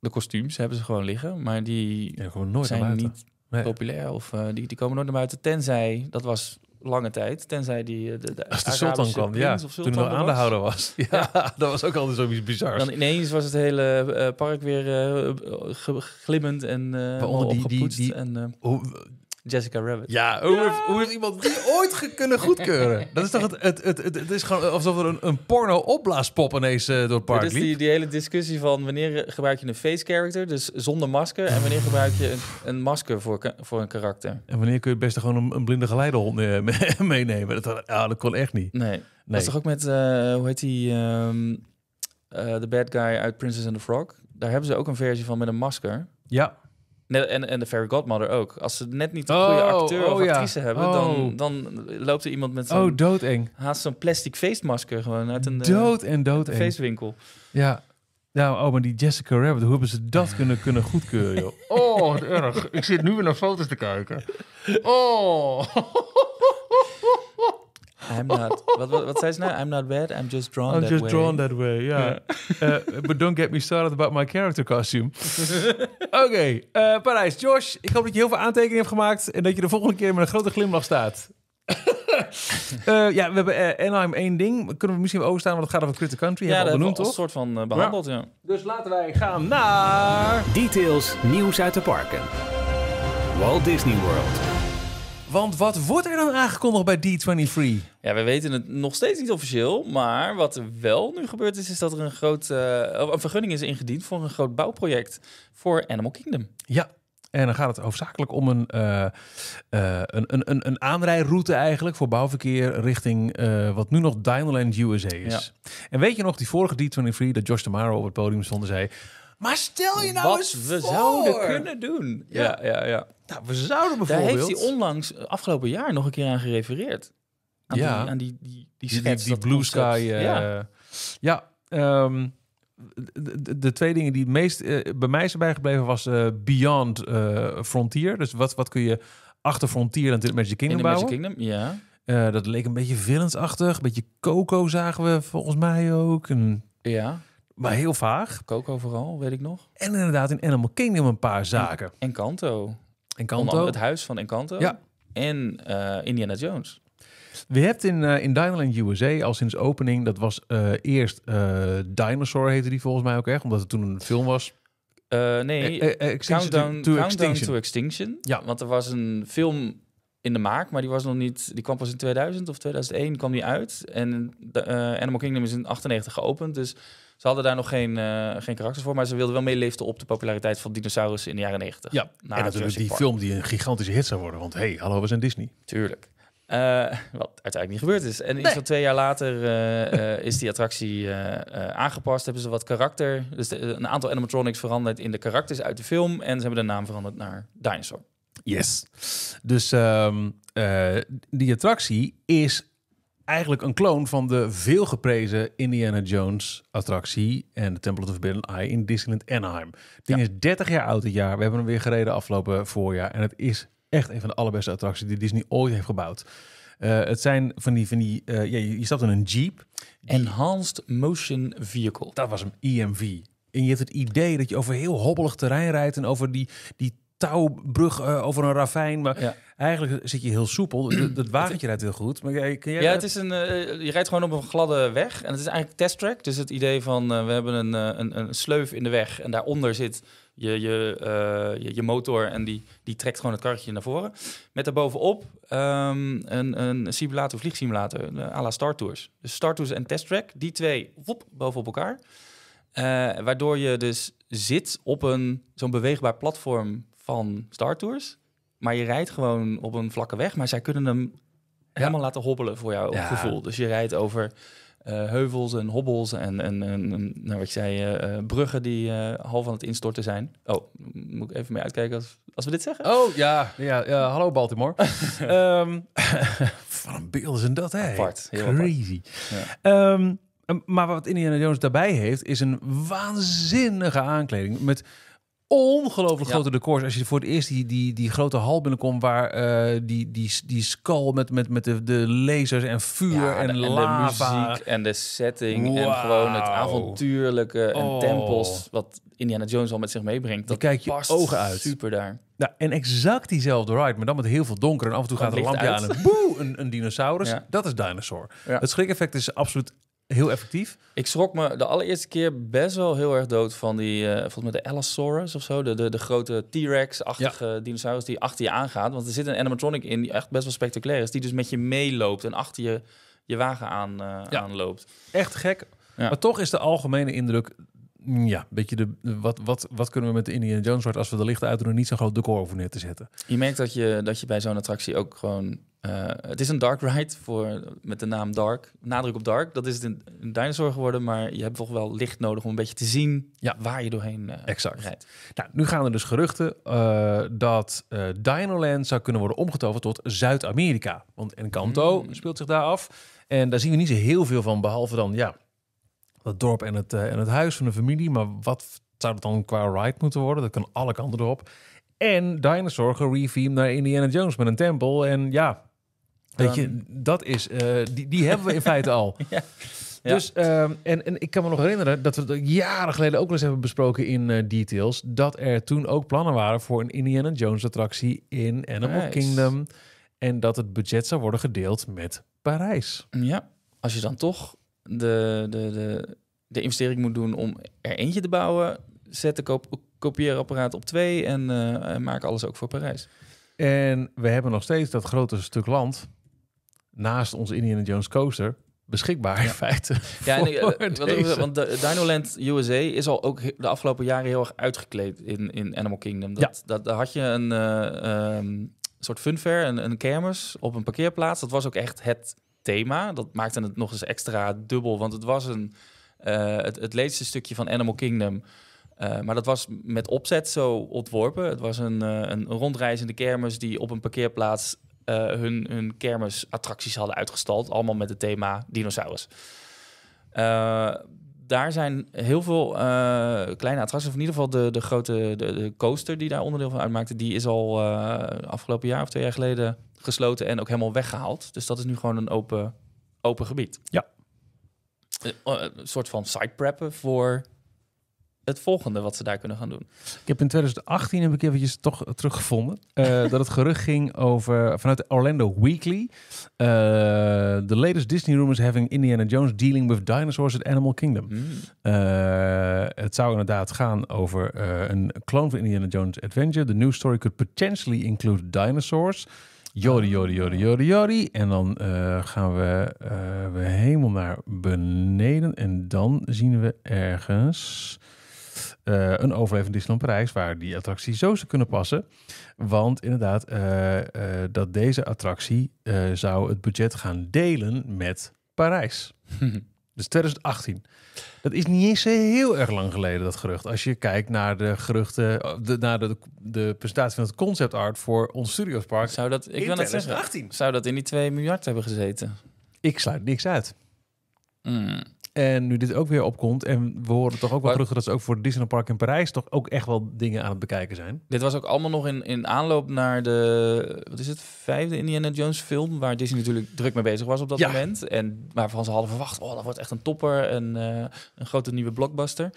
De kostuums hebben ze gewoon liggen. Maar die ja, gewoon nooit zijn niet populair. Of eh, die, die komen nooit naar buiten. Tenzij, dat was lange tijd. Tenzij die... Eh, de, Als de sultan kwam, Toen hij aandeelhouder was. Ja, dat was ook altijd zoiets bizar. Dan ineens was het hele eh, park weer eh, glimmend en uh, die, die, hoe, Jessica Rabbit. Ja, hoe, ja. Heeft, hoe iemand die ooit kunnen goedkeuren? Dat is toch het, het, het, het, is gewoon alsof er een, een porno-opblaaspop ineens uh, door het park die, die hele discussie van wanneer gebruik je een face character, dus zonder masker, en wanneer gebruik je een, een masker voor, voor een karakter. En wanneer kun je het beste gewoon een, een blinde geleidehond uh, eh, meenemen? Dat, ah, dat kon echt niet. Nee. nee. Dat is toch ook met, eh, hoe heet die, ehm, de bad guy uit Princess and the Frog? Daar hebben ze ook een versie van met een masker. Ja. En, en de Fairy Godmother ook. Als ze net niet de goede oh, acteur of oh actrice hebben, dan, oh. dan loopt er iemand met zo'n... Oh, doodeng. Haast zo'n plastic feestmasker gewoon uit een... Eh, Dood en doodeng. Feestwinkel. Ja. nou oh, maar die Jessica Rabbit, hoe hebben ze dat kunnen, kunnen goedkeuren, joh? Oh, erg. Ik zit nu weer naar foto's te kijken. Oh. I'm not. Wat, wat, zei ze nou? I'm not bad. I'm just drawn I'm that just way. drawn that way. ja. Eh, but don't get me started about my character costume. Oké, eh, Parijs. Josh, ik hoop dat je heel veel aantekeningen hebt gemaakt en dat je de volgende keer met een grote glimlach staat. Eh, ja, we hebben uh, één ding. Kunnen we misschien overstaan, want het gaat over Critical Country. Ja, hebben we dat een soort van behandeld, ja. Dus laten wij gaan naar... Details, nieuws uit de parken. Walt Disney World. Want wat wordt er dan aangekondigd bij D23? Ja, we weten het nog steeds niet officieel. Maar wat er wel nu gebeurd is, is dat er een, grote eh, een vergunning is ingediend voor een groot bouwproject voor Animal Kingdom. Ja, en dan gaat het hoofdzakelijk om een, uh, een, een, een aanrijroute eigenlijk voor bouwverkeer richting wat nu nog Dinoland USA is. En weet je nog, die vorige D23 dat Josh Tamaro op het podium stond en zei... Maar stel je nou wat eens we zouden kunnen doen. ja, ja. ja. Nou, we zouden bijvoorbeeld... Daar heeft hij onlangs, eh, afgelopen jaar, nog een keer aan gerefereerd. Aan ja. Die, aan die, die, die, blue sky. Eh, ja, ja ehm, de, twee dingen die het meest eh, bij mij zijn bijgebleven was Beyond Frontier. Dus wat, wat kun je achter Frontier en Magic Kingdom in Magic Kingdom, ja. dat leek een beetje villainsachtig Een beetje Coco zagen we volgens mij ook. En... Ja. Maar heel vaag. Coco vooral, weet ik nog. En inderdaad in Animal Kingdom een paar zaken. en Kanto. Encanto. Het huis van Encanto. Ja. En eh, Indiana Jones. We hebben in, uh, in Dinoland USA al sinds opening, dat was eh, eerst Dinosaur heette die volgens mij ook echt, omdat het toen een film was. nee, Countdown, to, extinction. Extinction. Ja. Want er was een film in de maak, maar die was nog niet. Die kwam pas in 2000 of 2001 kwam die uit. En de, Animal Kingdom is in 98 geopend, dus ze hadden daar nog geen, uh, geen karakters voor, maar ze wilden wel meeliften op de populariteit van dinosaurussen in de jaren 90. Ja, en natuurlijk Jurassic die film die een gigantische hit zou worden. Want hey, hallo, we zijn Disney. Tuurlijk. Eh, wat uiteindelijk niet gebeurd is. En nee. iets van twee jaar later eh, is die attractie aangepast. Hebben ze wat karakter. Dus een aantal animatronics veranderd in de karakters uit de film. En ze hebben de naam veranderd naar Dinosaur. Yes. Dus ehm, die attractie is eigenlijk een kloon van de veelgeprezen Indiana Jones attractie en de Temple of the Forbidden Eye in Disneyland Anaheim. Het ding is 30 jaar oud het jaar. We hebben hem weer gereden afgelopen voorjaar en het is echt een van de allerbeste attracties die Disney ooit heeft gebouwd. Eh, het zijn van die, van die eh, ja, je, stapt in een Jeep. Enhanced Motion Vehicle. Dat was een EMV. En je hebt het idee dat je over heel hobbelig terrein rijdt en over die, die touwbrug uh, over een ravijn. Maar eigenlijk zit je heel soepel. dat wagentje rijdt heel goed. Maar, jij ja, het is een, eh, eh, je rijdt gewoon op een gladde weg. En het is eigenlijk testtrack. Dus het idee van we hebben een, een, een sleuf in de weg en daaronder zit je, je, je, motor en die, die trekt gewoon het karretje naar voren. Met daarbovenop bovenop ehm, een, een simulator, vliegsimulator à la Star Tours. Dus Star Tours en testtrack, die twee op, bovenop elkaar. waardoor je dus zit op een zo'n beweegbaar platform van Star Tours. Maar je rijdt gewoon op een vlakke weg. Maar zij kunnen hem helemaal laten hobbelen voor jouw gevoel. Dus je rijdt over eh, heuvels en hobbels en, en, en, nou, wat ik zei, eh, eh, bruggen die uh, half aan het instorten zijn. Oh, moet ik even mee uitkijken als, als we dit zeggen? Oh, ja. ja, ja hallo Baltimore. Van ehm, een beeld is dat, hè? Apart. Crazy. Ja. Ehm, maar wat Indiana Jones daarbij heeft, is een waanzinnige aankleding met ongelooflijk grote decors. Als je voor het eerst die, die, die grote hal binnenkomt... waar uh, die, die, die skal met, met, met de, de lasers en vuur en, de muziek en de setting en gewoon het avontuurlijke en oh. tempels... wat Indiana Jones al met zich meebrengt. Dat kijk je ogen uit. super daar. Nou, en exact diezelfde ride, maar dan met heel veel donker. En af en toe gaat een lampje aan en boe, een, een dinosaurus. Dat is Dinosaur. Het schrikeffect is absoluut heel effectief. Ik schrok me de allereerste keer best wel heel erg dood van die, uh, volgens mij de Allosaurus of zo, de, de, de grote T-Rex-achtige dinosaurus die achter je aangaat. Want er zit een animatronic in die echt best wel spectaculair is, die dus met je meeloopt en achter je, je wagen aan, uh, aanloopt. Echt gek. Maar toch is de algemene indruk, ja, beetje de, wat, wat, wat kunnen we met de Indiana Jones soort als we de lichten uitdoen niet zo'n groot decor over neer te zetten. Je merkt dat je, dat je bij zo'n attractie ook gewoon... Eh, het is een dark ride voor, met de naam dark. Nadruk op dark. Dat is een, dinosaur geworden, maar je hebt toch wel licht nodig om een beetje te zien ja. waar je doorheen eh, exact. rijdt. Nou, nu gaan er dus geruchten uh, dat Dinoland zou kunnen worden omgetoverd tot Zuid-Amerika. Want Encanto mm. speelt zich daar af. En daar zien we niet zo heel veel van, behalve dan ja, het dorp en het, eh, en het huis van de familie. Maar wat zou dat dan qua ride moeten worden? Dat kan alle kanten erop. En Dinosaur gerethemed naar Indiana Jones met een tempel. En ja, weet je, dat is, eh, die, die hebben we in feite al. Ja. Dus, ehm, en, en ik kan me nog herinneren dat we jaren geleden ook eens hebben besproken in eh, details. Dat er toen ook plannen waren voor een Indiana Jones attractie in Animal Kingdom. En dat het budget zou worden gedeeld met Parijs. Ja, als je dan toch de, de, de, de investering moet doen om er eentje te bouwen. Zet de kopieerapparaat op twee eh, en maak alles ook voor Parijs. En we hebben nog steeds dat grote stuk land naast onze Indiana Jones coaster beschikbaar ja. in feite. Ja, en eh, want de Dinoland USA is al ook de afgelopen jaren heel erg uitgekleed in, in Animal Kingdom. Dat, ja. dat, had je een eh, ehm, soort funfair, en een kermis op een parkeerplaats. Dat was ook echt het thema. Dat maakte het nog eens extra dubbel, want het was een, eh, het, het leedste stukje van Animal Kingdom. Eh, maar dat was met opzet zo ontworpen. Het was een, uh, een rondreizende kermis die op een parkeerplaats hun, hun kermisattracties hadden uitgestald. Allemaal met het thema dinosaurus. daar zijn heel veel kleine attracties, of in ieder geval de, de grote de, de coaster die daar onderdeel van uitmaakte, die is al afgelopen jaar of twee jaar geleden gesloten en ook helemaal weggehaald. Dus dat is nu gewoon een open, open gebied. Ja. Eh, oh, eh, een soort van site preppen voor het volgende wat ze daar kunnen gaan doen. Ik heb in 2018 heb ik eventjes toch teruggevonden eh, dat het gerucht ging over vanuit Orlando Weekly. De latest Disney rumors having Indiana Jones dealing with dinosaurs at Animal Kingdom. Hmm. het zou inderdaad gaan over een clone van Indiana Jones Adventure. The new story could potentially include dinosaurs. Jori, Jori, Jori, Jori, Jori. En dan eh, gaan we, uh, we helemaal naar beneden. En dan zien we ergens uh, een overlevend Disneyland Parijs... waar die attractie zo zou kunnen passen. Want inderdaad, dat deze attractie zou het budget gaan delen met Parijs. Dus 2018. Dat is niet eens heel erg lang geleden, dat gerucht. Als je kijkt naar de geruchten, eh, de, naar de, de presentatie van het concept art voor ons park, Zou dat, ik wil net zeggen, zou dat in die 2 miljard hebben gezeten? Ik sluit niks uit. Mm. En nu dit ook weer opkomt, en we horen toch ook wel terug dat ze ook voor Disney Disneyland in Parijs toch ook echt wel dingen aan het bekijken zijn. Dit was ook allemaal nog in, in aanloop naar de, wat is het, vijfde Indiana Jones film, waar Disney natuurlijk druk mee bezig was op dat moment. En waarvan ze hadden verwacht, oh dat wordt echt een topper en eh, een grote nieuwe blockbuster.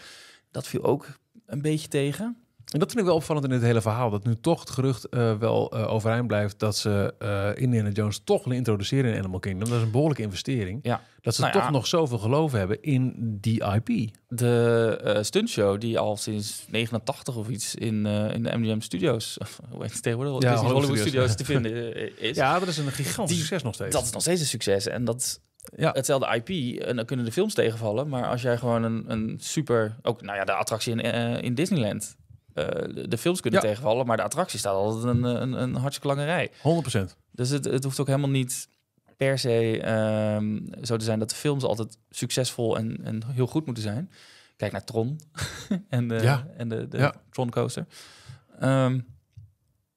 Dat viel ook een beetje tegen. En dat vind ik wel opvallend in het hele verhaal. Dat nu toch het gerucht eh, wel eh, overeind blijft dat ze uh, Indiana Jones toch willen introduceren in Animal Kingdom. Dat is een behoorlijke investering. Ja. Dat ze nou toch nog zoveel geloof hebben in die IP. De stuntshow die al sinds 89 of iets in, in de MGM Studios, of hoe heet het tegenwoordig, ja, Hollywood, Studios, te vinden is. Ja, dat is een gigantisch die, succes nog steeds. Dat is nog steeds een succes. En dat hetzelfde IP. En dan kunnen de films tegenvallen. Maar als jij gewoon een, een super. Ook nou ja, de attractie in, in Disneyland. Eh, de, films kunnen tegenvallen, maar de attractie staat altijd een, eh, een, een hartstikke lange rij. 100%. Dus het, het hoeft ook helemaal niet per se ehm, zo te zijn dat de films altijd succesvol en, heel goed moeten zijn. Kijk naar Tron en de, ja. en de, de Tron coaster. Ehm,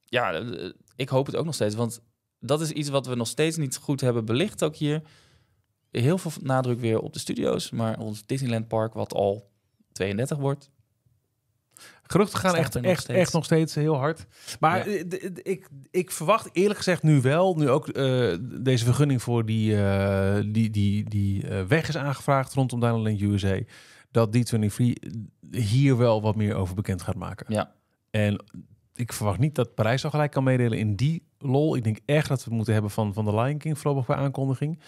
ja, eh, ik hoop het ook nog steeds, want dat is iets wat we nog steeds niet goed hebben belicht ook hier. Heel veel nadruk weer op de studio's, maar ons Disneyland Park, wat al 32 wordt, Geruchten gaan echt, nog steeds. echt nog steeds heel hard. Maar eh, ik, ik verwacht eerlijk gezegd nu wel, nu ook eh, deze vergunning voor die, eh, die, die, die weg is aangevraagd rondom Diamond de USA, dat D23 hier wel wat meer over bekend gaat maken. Ja. En ik verwacht niet dat Parijs al gelijk kan meedelen in die lol. Ik denk echt dat we het moeten hebben van, van de Lion King voorlopig bij aankondiging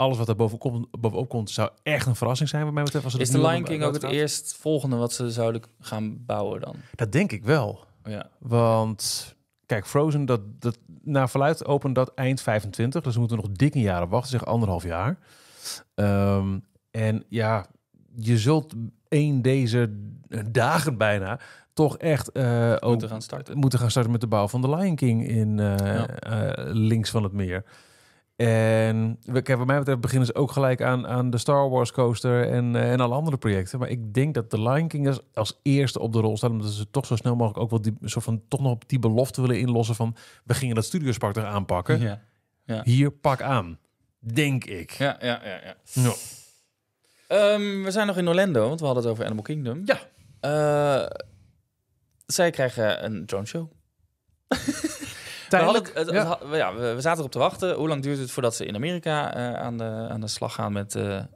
alles wat er bovenop komt, komt zou echt een verrassing zijn. mij betreft, als is de Lion King ook het eerst volgende wat ze zouden gaan bouwen dan? Dat denk ik wel. Ja. Want kijk, Frozen, dat, dat, naar verluid opent dat eind 25. Dus we moeten nog dikke jaren wachten, zeg anderhalf jaar. Ehm, en ja, je zult één deze dagen bijna toch echt eh, ook moeten gaan, starten. moeten gaan starten met de bouw van de Lion King in eh, eh, links van het meer. En wat mij betreft beginnen ze ook gelijk aan, aan de Star Wars coaster en, eh, en alle andere projecten. Maar ik denk dat de Lion King als, dus als eerste op de rol staat. Omdat ze toch zo snel mogelijk ook wel die soort van toch nog die belofte willen inlossen van we gingen dat studiospark er aanpakken. Ja. Ja. Hier pak aan. Denk ik. Ja, ja, ja, ja. Ehm, we zijn nog in Orlando, want we hadden het over Animal Kingdom. Ja. Eh, zij krijgen een drone show. we, ja. we, zaten erop te wachten. Hoe lang duurt het voordat ze in Amerika eh, aan, de, aan de slag gaan met eh, eh,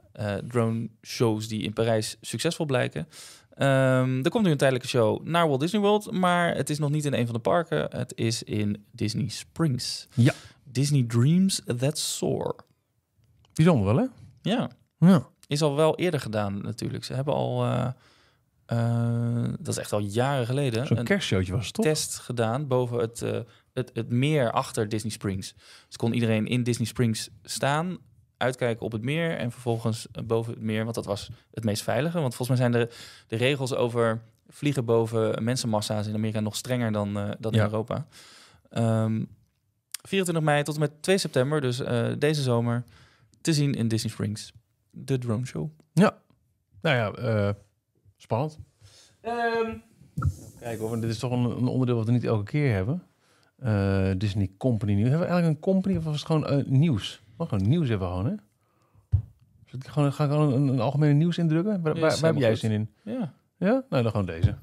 drone shows die in Parijs succesvol blijken? Ehm, er komt nu een tijdelijke show naar Walt Disney World, maar het is nog niet in een van de parken. Het is in Disney Springs. Ja. Disney Dreams That Soar. Bijzonder wel, hè? Ja. ja. Is al wel eerder gedaan natuurlijk. Ze hebben al... dat is echt al jaren geleden. Een kerstshowtje was toch? Test gedaan boven het het, het meer achter Disney Springs. Dus kon iedereen in Disney Springs staan, uitkijken op het meer en vervolgens eh, boven het meer, want dat was het meest veilige. Want volgens mij zijn de, de regels over vliegen boven mensenmassa's in Amerika nog strenger dan, uh, in Europa. Um, ehm, 24 mei tot en met 2 september, dus eh, deze zomer, te zien in Disney Springs. De Drone Show. Ja, nou ja, spannend. Um. Ehm. Kijk, dit is toch een, een onderdeel wat we niet elke keer hebben. Uh, Disney Company nieuws. Hebben we eigenlijk een company of was het gewoon eh, nieuws? Mag gewoon nieuws hebben gewoon, hè? ik gewoon, ga ik gewoon een, algemene nieuws indrukken? Waar, waar, heb jij zin in? Ja. Ja? Nou, dan gewoon deze.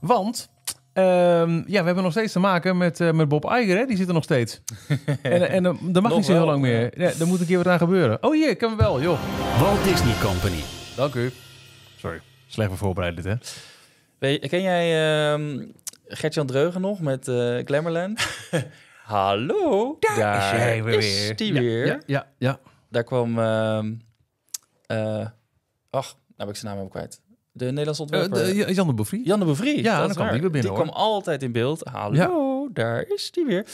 Want ehm, ja, we hebben nog steeds te maken met, eh, met Bob Iger, hè? die zit er nog steeds. en en mag niet zo heel lang meer. Ja, er moet een keer wat aan gebeuren. Oh, hier, kan wel, joh. Walt Disney Company. Dank u. Slecht voorbereidend voorbereid hè? Weet, ken jij ehm, Gertjan Dreugen nog met uh, Glamourland? Hallo, daar, is, hij weer. die weer. Ja, ja, ja, Daar kwam... Ehm, eh, ach, nou heb ik zijn naam ook kwijt. De Nederlandse eh, ontwerper. de, Jan de Bevrie. Jan de Bevrie. Ja, dat dan kwam die weer binnen. Die hoor. kwam altijd in beeld. Hallo, daar is die weer.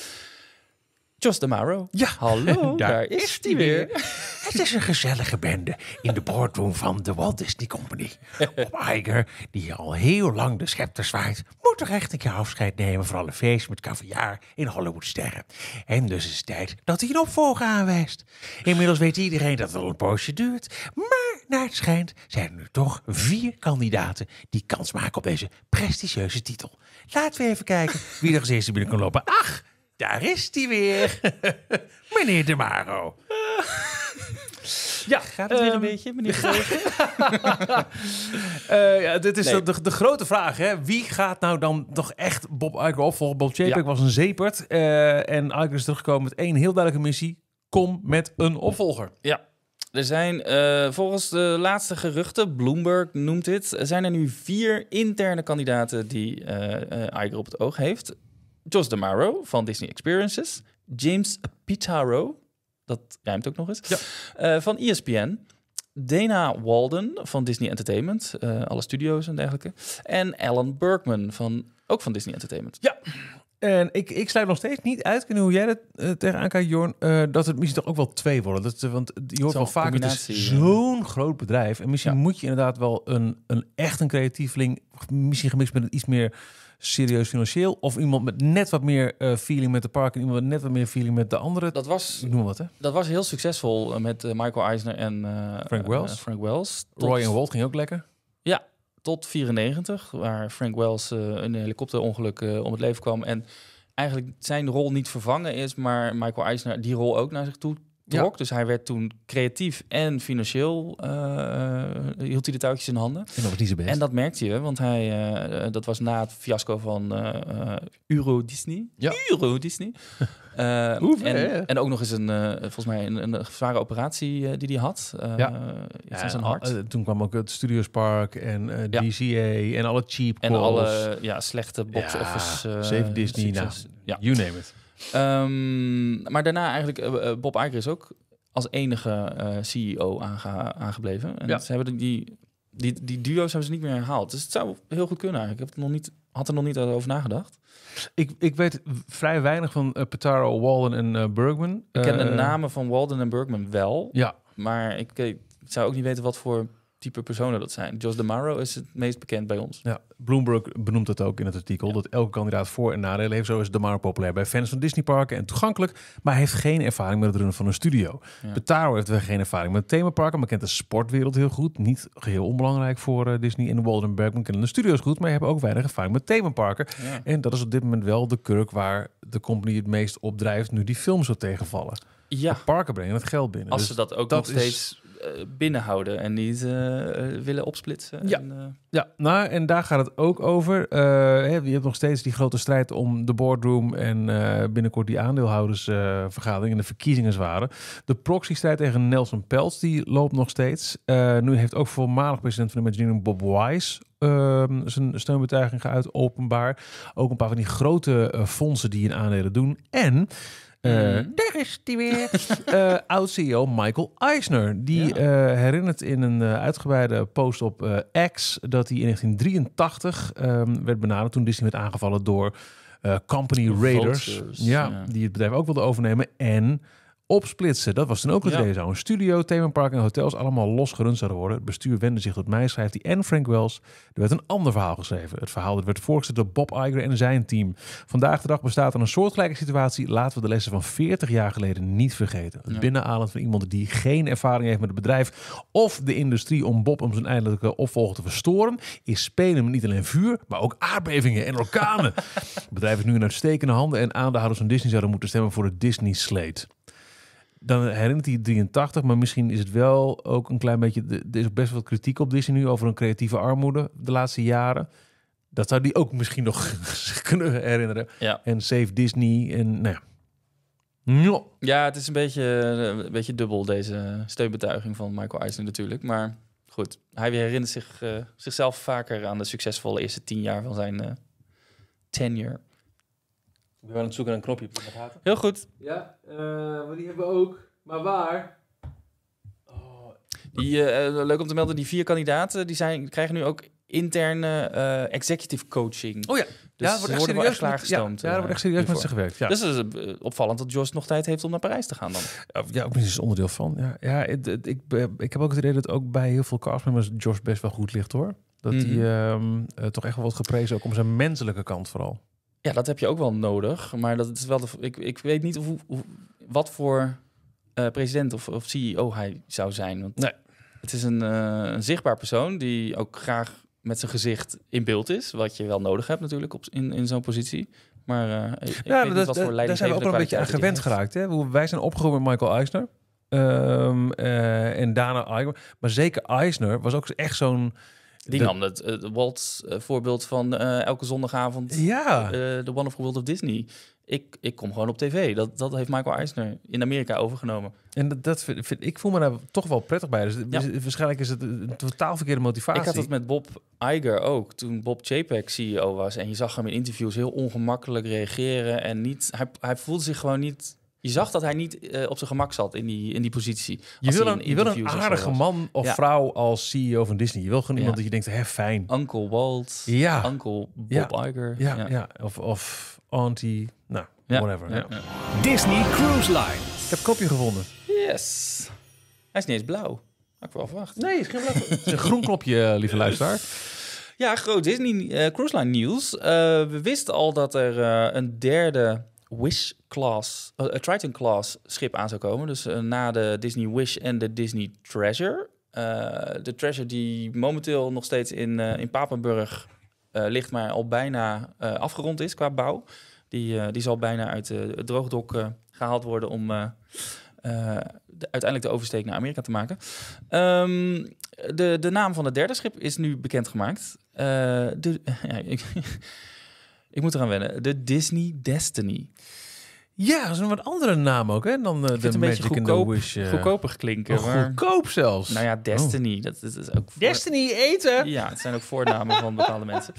Jos de Maro. Ja, hallo, daar, is hij weer. Het is een gezellige bende in de boardroom van de Walt Disney Company. Bob Iger, die al heel lang de schepter zwaait, moet toch echt een keer afscheid nemen voor alle feest met caviar in Hollywood sterren. En dus is het tijd dat hij een opvolger aanwijst. Inmiddels weet iedereen dat het een poosje duurt, maar naar het schijnt zijn er nu toch vier kandidaten die kans maken op deze prestigieuze titel. Laten we even kijken wie er als eerste binnen kan lopen. Ach, daar is hij weer. Meneer De Maro. Ja, gaat het weer een ehm, beetje, meneer uh, ja, Dit is de, de, grote vraag, hè. Wie gaat nou dan toch echt Bob Iger opvolgen? Bob Chapek was een zeepert. Eh, en Iger is teruggekomen met één heel duidelijke missie. Kom met een opvolger. Ja. Er zijn eh, volgens de laatste geruchten, Bloomberg noemt dit, zijn er nu vier interne kandidaten die Iger op het oog heeft. Jos DeMaro van Disney Experiences. James Pitaro, dat ruimt ook nog eens, eh, van ESPN. Dana Walden van Disney Entertainment, eh, alle studio's en dergelijke. En Alan Bergman van, ook van Disney Entertainment. Ja, en ik, ik sluit nog steeds niet uit, kunnen hoe jij dat uh, eh, tegenaan kijkt, Jorn, dat het misschien toch ook wel twee worden. Dat, want je hoort wel vaak, het is zo'n groot bedrijf. En misschien moet je inderdaad wel een, een echt een creatieveling, misschien gemixt met iets meer serieus financieel. Of iemand met net wat meer eh, feeling met de park en iemand met net wat meer feeling met de andere. Dat was, ik noem wat, hè? Dat was heel succesvol eh, met eh, Michael Eisner en Frank Wells. Frank Wells. Tot... Roy en Walt ging ook lekker. Ja, tot 94, waar Frank Wells een helikopterongeluk om het leven kwam. En eigenlijk zijn rol niet vervangen is, maar Michael Eisner die rol ook naar zich toe trok. Dus hij werd toen creatief en financieel eh, eh, hield hij de touwtjes in handen. En dat niet zo best. En dat merkte je, want hij, eh, dat was na het fiasco van uh, Euro Disney. Euro Disney. en, en, ook nog eens een, volgens mij een, een zware operatie die hij had. ja. ja zijn hart. toen kwam ook het Studiospark en DCA en alle cheap En alle ja, slechte box office. Save Disney, nou, you name it. Ehm, maar daarna eigenlijk, eh, eh, Bob Iger is ook als enige eh, CEO aangebleven. En ja. ze hebben die, die, die duo's hebben ze niet meer herhaald. Dus het zou heel goed kunnen eigenlijk. Ik heb het nog niet had er nog niet over nagedacht. Ik, ik weet vrij weinig van uh, Petaro, Walden en Bergman. Ik ken de namen van Walden en Bergman wel. Ja. Maar ik, ik, zou ook niet weten wat voor type personen dat zijn. Jos de is het meest bekend bij ons. Ja, Bloomberg benoemt het ook in het artikel, dat elke kandidaat voor- en nadelen heeft. Zo is de populair bij fans van Disneyparken en toegankelijk, maar heeft geen ervaring met het runnen van een studio. Ja. heeft weer geen ervaring met themaparken, maar kent de sportwereld heel goed. Niet geheel onbelangrijk voor eh, Disney en Waldenberg. Maar kennen de studio's goed, maar hebben ook weinig ervaring met themaparken. En dat is op dit moment wel de kurk waar de company het meest opdrijft nu die films zo tegenvallen. Ja. De parken brengen het geld binnen. Als dus ze dat ook nog steeds eh, binnenhouden en niet eh, willen opsplitsen. Ja. En, eh, ja, nou en daar gaat het ook over. je hebt nog steeds die grote strijd om de boardroom en binnenkort die aandeelhoudersvergadering en de verkiezingen zware. De proxy-strijd tegen Nelson Peltz die loopt nog steeds. nu heeft ook voormalig president van de Imagineering Bob Wise ehm, zijn steunbetuiging geuit openbaar. Ook een paar van die grote fondsen die in aandelen doen. En uh, Daar is die weer. Eh, Oud-CEO Michael Eisner. Die eh, herinnert in een uitgebreide post op X dat hij in 1983 ehm, werd benaderd toen Disney werd aangevallen door company raiders. ja, ja, die het bedrijf ook wilden overnemen. En opsplitsen. Dat was toen ook het ja. zo. Een studio, themapark en hotels allemaal losgerund zouden worden. Het bestuur wendde zich tot mij, schrijft hij, en Frank Wells. Er werd een ander verhaal geschreven. Het verhaal dat werd voorgesteld door Bob Iger en zijn team. Vandaag de dag bestaat er een soortgelijke situatie. Laten we de lessen van 40 jaar geleden niet vergeten. Het binnenhalen van iemand die geen ervaring heeft met het bedrijf of de industrie om Bob om zijn eindelijke opvolger te verstoren, is spelen niet alleen vuur, maar ook aardbevingen en orkanen. het bedrijf is nu in uitstekende handen en aandeelhouders van Disney zouden moeten stemmen voor het Disney Slate dan herinnert hij 83, maar misschien is het wel ook een klein beetje. Er is best wat kritiek op Disney nu over een creatieve armoede de laatste jaren. Dat zou die ook misschien nog kunnen herinneren. Ja. En Save Disney en nou ja. Ja, het is een beetje, eh, een beetje dubbel deze steunbetuiging van Michael Eisner natuurlijk. Maar goed, hij herinnert zich, eh, zichzelf vaker aan de succesvolle eerste tien jaar van zijn eh, tenure. We ben aan het zoeken naar een knopje. Heel goed. Ja, uh, die hebben we ook. Maar waar? Oh. Die, eh, eh, leuk om te melden, die vier kandidaten die zijn, krijgen nu ook interne executive coaching. Oh ja, dus ja, wordt echt worden serieus klaar Ja, ja, er wordt echt serieus met ze gewerkt. Ja. Dus is opvallend dat Jos nog tijd heeft om naar Parijs te gaan dan. Ja, ook is onderdeel van. Ja, ja ik, ik, heb ook het idee dat ook bij heel veel castmembers Josh best wel goed ligt hoor. Dat hij mhm. ehm, toch echt wel wordt geprezen, ook om zijn menselijke kant vooral. Ja, dat heb je ook wel nodig. Maar dat is wel de, ik, ik weet niet of, wat voor eh, president of, of CEO hij zou zijn. Want nee. Het is eh, een, zichtbaar persoon die ook graag met zijn gezicht in beeld is. Wat je wel nodig hebt natuurlijk op, in, in zo'n positie. Maar eh, ik, ja, dat, wat voor daar zijn we ook nog een beetje aan gewend geraakt. Hè? Wij zijn opgegroeid met Michael Eisner. Ehm, en daarna Eisner. Maar zeker Eisner was ook echt zo'n die de... nam het, Walt eh, voorbeeld van eh, elke zondagavond ja. Eh, de Wonderful World of Disney. Ik, ik kom gewoon op tv. Dat, dat heeft Michael Eisner in Amerika overgenomen. En dat, dat vind, vind, ik voel me daar toch wel prettig bij. Dus ja. Dus waarschijnlijk is het een totaal verkeerde motivatie. Ik had dat met Bob Iger ook. Toen Bob Chapek CEO was. En je zag hem in interviews heel ongemakkelijk reageren. En niet, hij, hij voelde zich gewoon niet je zag dat hij niet eh, op zijn gemak zat in die, in die positie. Je wil, een, je wil een aardige man of vrouw als CEO van Disney. Je wil gewoon iemand dat je denkt, hè, fijn. Uncle Walt, ja. Uncle Bob ja. Iger. Ja, ja. Of, of auntie, nou, whatever. Disney Cruise Line. Ik heb kopje gevonden. Yes. Hij is niet eens blauw. Had ik wel verwacht. Nee, het is geen blauw. het is een groen klopje, eh, lieve luisteraar. Ja, groot Disney eh, Cruise Line nieuws. we wisten al dat er een derde Wish Class, een eh, eh, Triton Class schip aan zou komen. Dus eh, na de Disney Wish en de Disney Treasure. de Treasure die momenteel nog steeds in, in Papenburg ligt, maar al bijna afgerond is qua bouw. Die, die zal bijna uit het droogdok gehaald worden om de, uiteindelijk de oversteek naar Amerika te maken. Ehm, de, de naam van het derde schip is nu bekendgemaakt. Uh, de, ja, ik, ik moet eraan wennen. De Disney Destiny. Ja, dat is een wat andere naam ook hè, dan uh, de Magic goedkoop, the Wish. Eh. goedkoper klinken. Oh, maar... Goedkoop zelfs. Nou ja, oh. Destiny. Dat, is ook Destiny eten? Ja, het zijn ook voornamen van bepaalde mensen.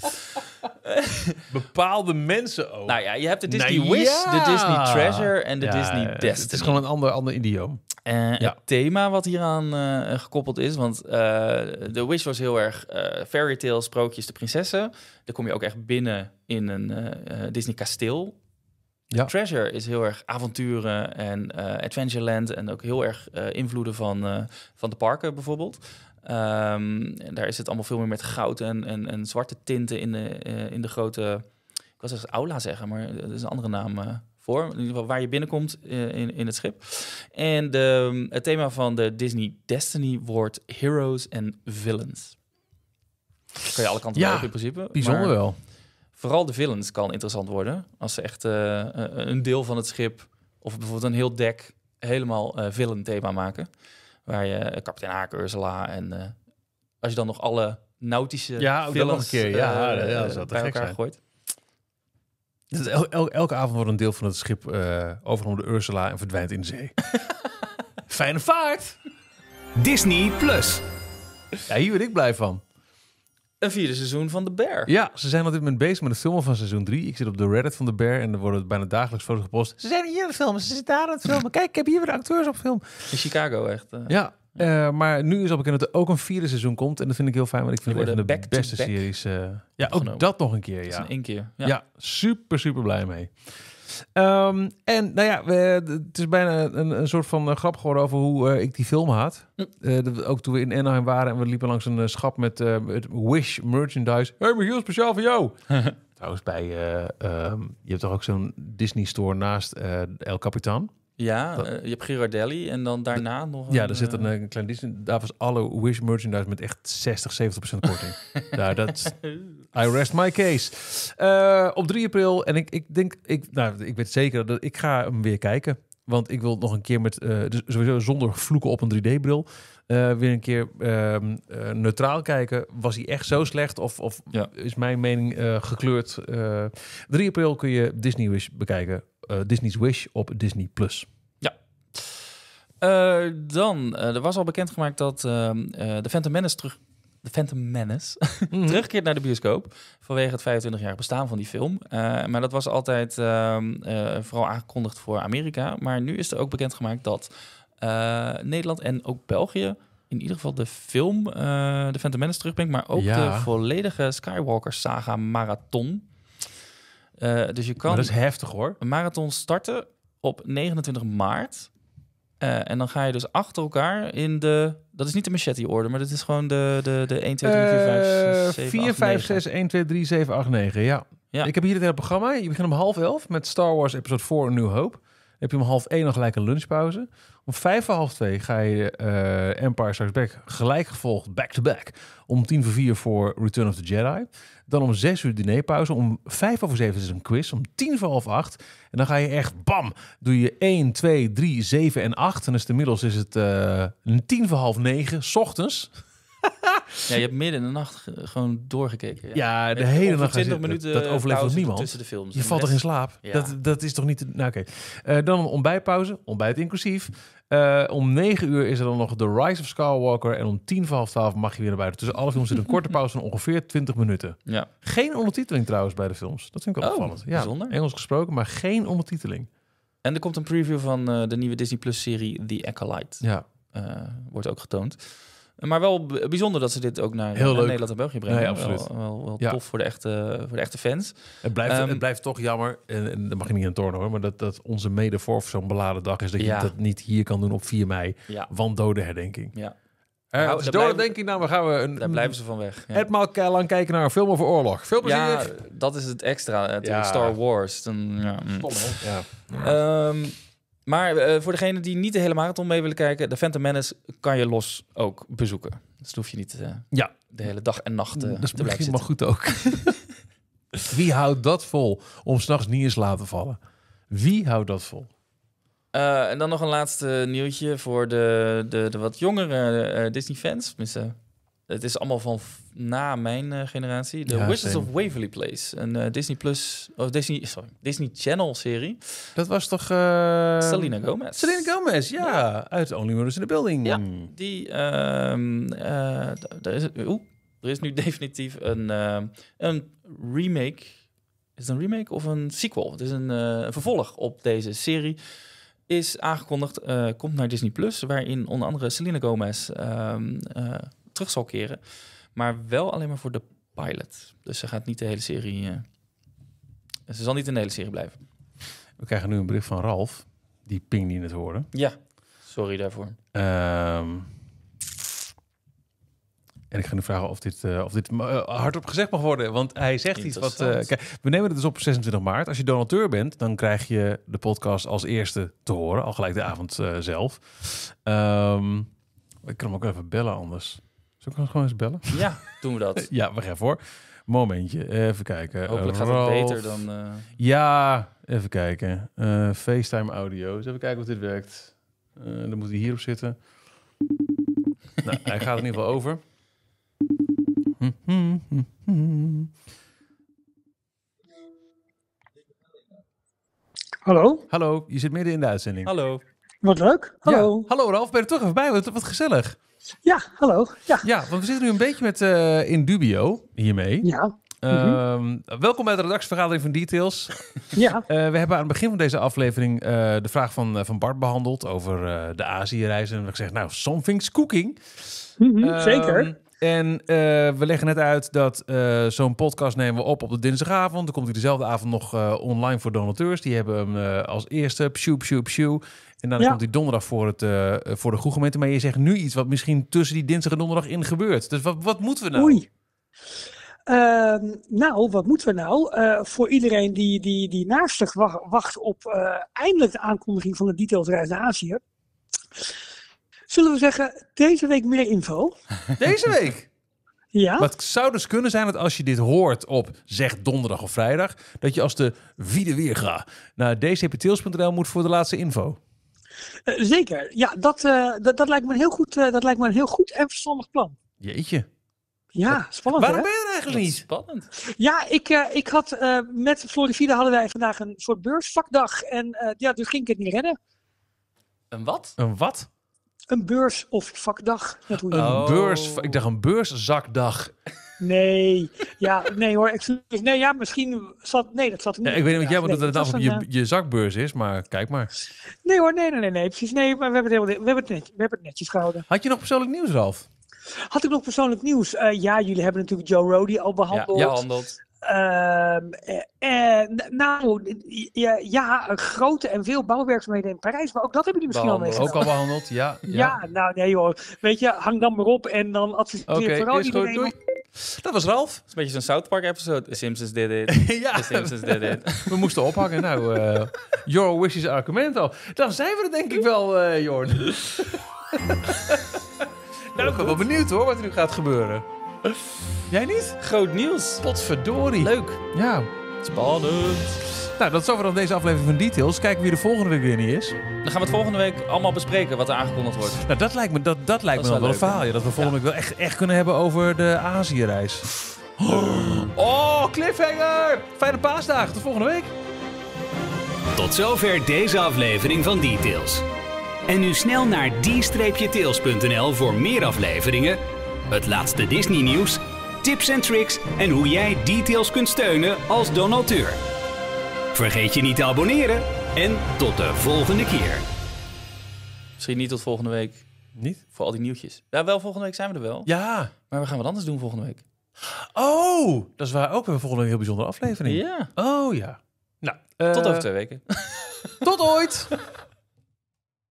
bepaalde mensen ook? Nou ja, je hebt de Disney nou Wish, de Disney Treasure en de Disney Destiny. Het is gewoon een ander, ander idioom. Eh, het thema wat hieraan uh, gekoppeld is, want de Wish was heel erg fairy tale, sprookjes, de prinsessen. Daar kom je ook echt binnen in een Disney kasteel Treasure is heel erg avonturen en uh, Adventureland en ook heel erg eh, invloeden van, eh, van de parken bijvoorbeeld. Ehm, daar is het allemaal veel meer met goud en, en, zwarte tinten in de, in de grote, ik was als aula zeggen, maar dat is een andere naam voor. In ieder geval waar je binnenkomt in, in het schip. En de, het thema van de Disney Destiny wordt Heroes and Villains. Kun kan je alle kanten op in principe. Bijzonder wel vooral de villains kan interessant worden. Als ze echt eh, eh, een deel van het schip of bijvoorbeeld een heel dek helemaal uh, villain thema maken. Waar je kapitein Haak, Ursula en als je dan nog alle nautische ja, ook villains nog een keer. Ja, ja, dat elkaar zijn. gooit. elke avond wordt een deel van het schip overgenomen door Ursula en verdwijnt in de zee. Fijne vaart! Disney Plus. Ja, hier word ik blij van. Een vierde seizoen van The Bear. Ja, ze zijn op dit moment bezig met het filmen van seizoen 3. Ik zit op de Reddit van The Bear en er worden bijna dagelijks foto's gepost. Ze zijn hier aan het filmen, ze zitten daar aan het filmen. Kijk, ik heb hier weer de acteurs op film. In Chicago echt. Eh. Ja, eh, maar nu is al bekend dat er ook een vierde seizoen komt. En dat vind ik heel fijn, want ik vind het een de beste series. Eh. ja, ook dat nog een keer. Ja, is een keer. ja, super, super blij mee. Ehm, en nou ja, het is bijna een, een soort van eh, grap geworden over hoe eh, ik die film had. Eh, ook toen we in Anaheim waren en we liepen langs een schap met Wish merchandise. hey, maar heel speciaal voor jou. Trouwens, bij, ehm, je hebt toch ook zo'n Disney store naast El Capitan? Ja, je hebt Girardelli en dan daarna nog een, Ja, er zit een, een, klein Disney... Daar was alle Wish merchandise met echt 60, 70 korting. nou, dat, I rest my case. Eh, op 3 april. En ik, ik denk, ik, nou, ik weet zeker dat ik ga hem weer kijken. Want ik wil nog een keer met, eh, dus sowieso zonder vloeken op een 3D-bril, eh, weer een keer ehm, neutraal kijken. Was hij echt zo slecht of, of is mijn mening gekleurd? 3 april kun je Disney Wish bekijken. Disney's Wish op Disney+. Plus. Ja. dan, er was al bekendgemaakt dat de ehm, Phantom Menace terug The Phantom Menace mhm. terugkeert naar de bioscoop. Vanwege het 25 jaar bestaan van die film. Eh, maar dat was altijd ehm, eh, vooral aangekondigd voor Amerika. Maar nu is er ook bekendgemaakt dat eh, Nederland en ook België in ieder geval de film The Phantom Menace terugbrengt. Maar ook de volledige Skywalker-saga marathon. dus je kan dat is heftig hoor. Een marathon starten op 29 maart. Uh, en dan ga je dus achter elkaar in de. Dat is niet de machete-orde, maar dat is gewoon de, de, de 1, 2, 3, 4, 5, 6, 7, 4, 8, 5, 9. 6, 1, 2, 3, 7, 8, 9. Ja. ja. Ik heb hier het hele programma. Je begint om half elf met Star Wars Episode 4 New Hope. Dan heb je om half één nog gelijk een lunchpauze. Om vijf voor half twee ga je uh, Empire Strikes Back gelijk gevolgd back-to-back. -back. Om tien voor vier voor Return of the Jedi. Dan om zes uur dinerpauze. Om vijf over zeven is een quiz. Om tien voor half acht. En dan ga je echt bam. Doe je 1, 2, 3, 7 en 8. En dus inmiddels is het eh, tien voor half negen. S ochtends. ja, je hebt midden in de nacht gewoon doorgekeken. Ja, ja de hele nacht. 20 minuten dat, dat overleeft niemand. Tussen de films. Je valt er in slaap? Dat, dat is toch niet... Nou, oké. Okay. Uh, eh, dan ontbijtpauze. Ontbijt inclusief. Eh, om 9 uur is er dan nog The Rise of Skywalker. En om tien voor half twaalf mag je weer naar buiten. Tussen alle films zit een korte pauze van ongeveer 20 minuten. Ja. Geen ondertiteling trouwens bij de films. Dat vind ik wel oh, Ja, Engels gesproken, maar geen ondertiteling. En er komt een preview van eh, de nieuwe Disney Plus serie The Acolyte. Ja. Eh, wordt ook getoond. Maar wel bijzonder dat ze dit ook naar, Nederland en België brengen. Nee, absoluut. Wel, wel, tof voor de echte, voor de echte fans. Het blijft, ehm, het blijft toch jammer, en, en daar mag je niet aan tornen hoor, maar dat, dat onze mede voor zo'n beladen dag is dat je dat niet hier kan doen op 4 mei, ja. want dodenherdenking. Ja. Uh, nou, denk ik, nou, gaan we een. Daar blijven ze van weg. Ja. Edmaal lang kijken naar een film over oorlog. Veel plezier. Ja, dat is het extra. Star Wars. Dan, ja. Mm. Stom, ja. Ehm, maar eh, voor degene die niet de hele marathon mee willen kijken, de Phantom Menace kan je los ook bezoeken. Dus hoef je niet eh, ja. de hele dag en nacht uh, dat is te maar goed ook. Wie houdt dat vol om s'nachts niet eens laten vallen? Wie houdt dat vol? en dan nog een laatste nieuwtje voor de, de, de wat jongere Disney-fans. Misschien het is allemaal van na mijn eh, generatie. De ja, Wizards of Waverly Place. Een eh, Disney Plus. of Disney, sorry, Disney Channel serie. Dat was toch. Uh, Selena Gomez. Selena Gomez, ja. Uit Only Murders in the Building. Ja. Die. Um, er, is, er is nu definitief een, een remake. Is het een remake of een sequel? Het is een, vervolg op deze serie is aangekondigd, komt naar Disney Plus, waarin onder andere Selena Gomez ehm, terug zal keren. Maar wel alleen maar voor de pilot. Dus ze gaat niet de hele serie. Eh, ze zal niet in de hele serie blijven. We krijgen nu een bericht van Ralf. Die ping die het horen. Ja, sorry daarvoor. Ehm, en ik ga nu vragen of dit, eh, of dit eh, hardop gezegd mag worden. Want hij zegt iets wat. kijk, we nemen het dus op 26 maart. Als je donateur bent, dan krijg je de podcast als eerste te horen. Al gelijk de avond zelf. Um, ik kan hem ook even bellen anders. Zullen we gewoon eens bellen? Ja, doen we dat. ja, we gaan voor. Momentje, even kijken. Hopelijk eh, gaat het beter dan... Eh, ja, even kijken. Eh, FaceTime audio. even kijken of dit werkt. dan moet hij hierop zitten. nou, hij gaat in ieder geval over. Hallo? Hallo, je zit midden in de uitzending. Hallo. Wat leuk. Hallo. Hallo Ralf, ben je er toch even bij? Wat, wat gezellig. Ja, hallo. Ja, ja want we zitten nu een beetje met eh, in dubio hiermee. Ja. Mhm. Ehm, welkom bij de redactievergadering van Details. ja. Eh, we hebben aan het begin van deze aflevering eh, de vraag van, van Bart behandeld over de azië reizen En we hebben nou, something's cooking. Mhm, ehm, zeker. En we leggen net uit dat zo'n podcast nemen we op op de dinsdagavond. Dan komt hij dezelfde avond nog online voor donateurs. Die hebben hem als eerste, pshoe, pshoe, pshoe. En dan komt die donderdag voor, het, uh, voor de Maar je zegt nu iets wat misschien tussen die dinsdag en donderdag in gebeurt. Dus wat, wat moeten we nou? Oei. Ehm, nou, wat moeten we nou? Eh, voor iedereen die, die, die naastig wacht, wacht op eindelijk de aankondiging van de reis naar Azië. Zullen we zeggen, deze week meer info. Deze week? ja. Wat zou dus kunnen zijn dat als je dit hoort op zeg donderdag of vrijdag, dat je als de wie de weer gaat naar dcpteels.nl moet voor de laatste info. Eh, zeker. Ja, dat, eh, dat, dat, lijkt me een heel goed, eh, dat lijkt me een heel goed en verstandig plan. Jeetje. Ja, spannend. Waarom ben je er eigenlijk niet? Spannend. Ja, ik, ik had uh, met Florivida hadden wij vandaag een soort beursvakdag. En ja, dus ging ik het niet redden. Een wat? Een wat? Een beurs of vakdag. hoe een oh. beurs. Ik dacht een beurszakdag. Nee, ja, nee hoor. Nee, ja, misschien zat. Nee, dat zat niet. ik weet niet wat jij, want dat het af op je, je zakbeurs is, maar kijk maar. Nee hoor, nee, nee, nee, nee precies. Nee, maar we hebben het, helemaal, we hebben het, we hebben het netjes gehouden. Had je nog persoonlijk nieuws, Ralf? Had ik nog persoonlijk nieuws? Eh, ja, jullie hebben natuurlijk Joe Rody al behandeld. Ja, behandeld. Uh, ehm, eh, eh nou, ja, ja, grote en veel bouwwerkzaamheden in Parijs, maar ook dat hebben jullie misschien al Ook al behandeld, ja, ja, nou nee hoor. Weet je, hang dan maar op en dan adviseer okay, vooral iedereen... Goed, dat was Ralf. Het is een beetje zo'n South Park episode. The Simpsons did it. ja. The Simpsons did it. We moesten ophangen. Nou, uh, your wish is argumento. Dan zijn we er denk ik wel, eh, Jorn. nou, ik ben wel benieuwd hoor, wat er nu gaat gebeuren. Jij niet? Groot nieuws. Potverdorie. Leuk. Ja. Spannend. Nou, dat is over deze aflevering van Details. Kijken wie de volgende week weer niet is. Dan gaan we het volgende week allemaal bespreken wat er aangekondigd wordt. Nou, dat lijkt me, dat, dat lijkt me wel, een verhaal. dat we volgende week wel echt, echt kunnen hebben over de Azië-reis. Oh, cliffhanger! Fijne paasdag. Tot volgende week. Tot zover deze aflevering van Details. En nu snel naar d-tails.nl voor meer afleveringen, het laatste Disney-nieuws tips en tricks en hoe jij details kunt steunen als donateur. Vergeet je niet te abonneren en tot de volgende keer. Misschien niet tot volgende week. Niet? Voor al die nieuwtjes. Ja, wel, volgende week zijn we er wel. Ja. Maar we gaan wat anders doen volgende week. Oh, dat is waar ook. weer volgende week een heel bijzondere aflevering. Ja. Oh ja. Nou, tot eh, over twee weken. tot ooit!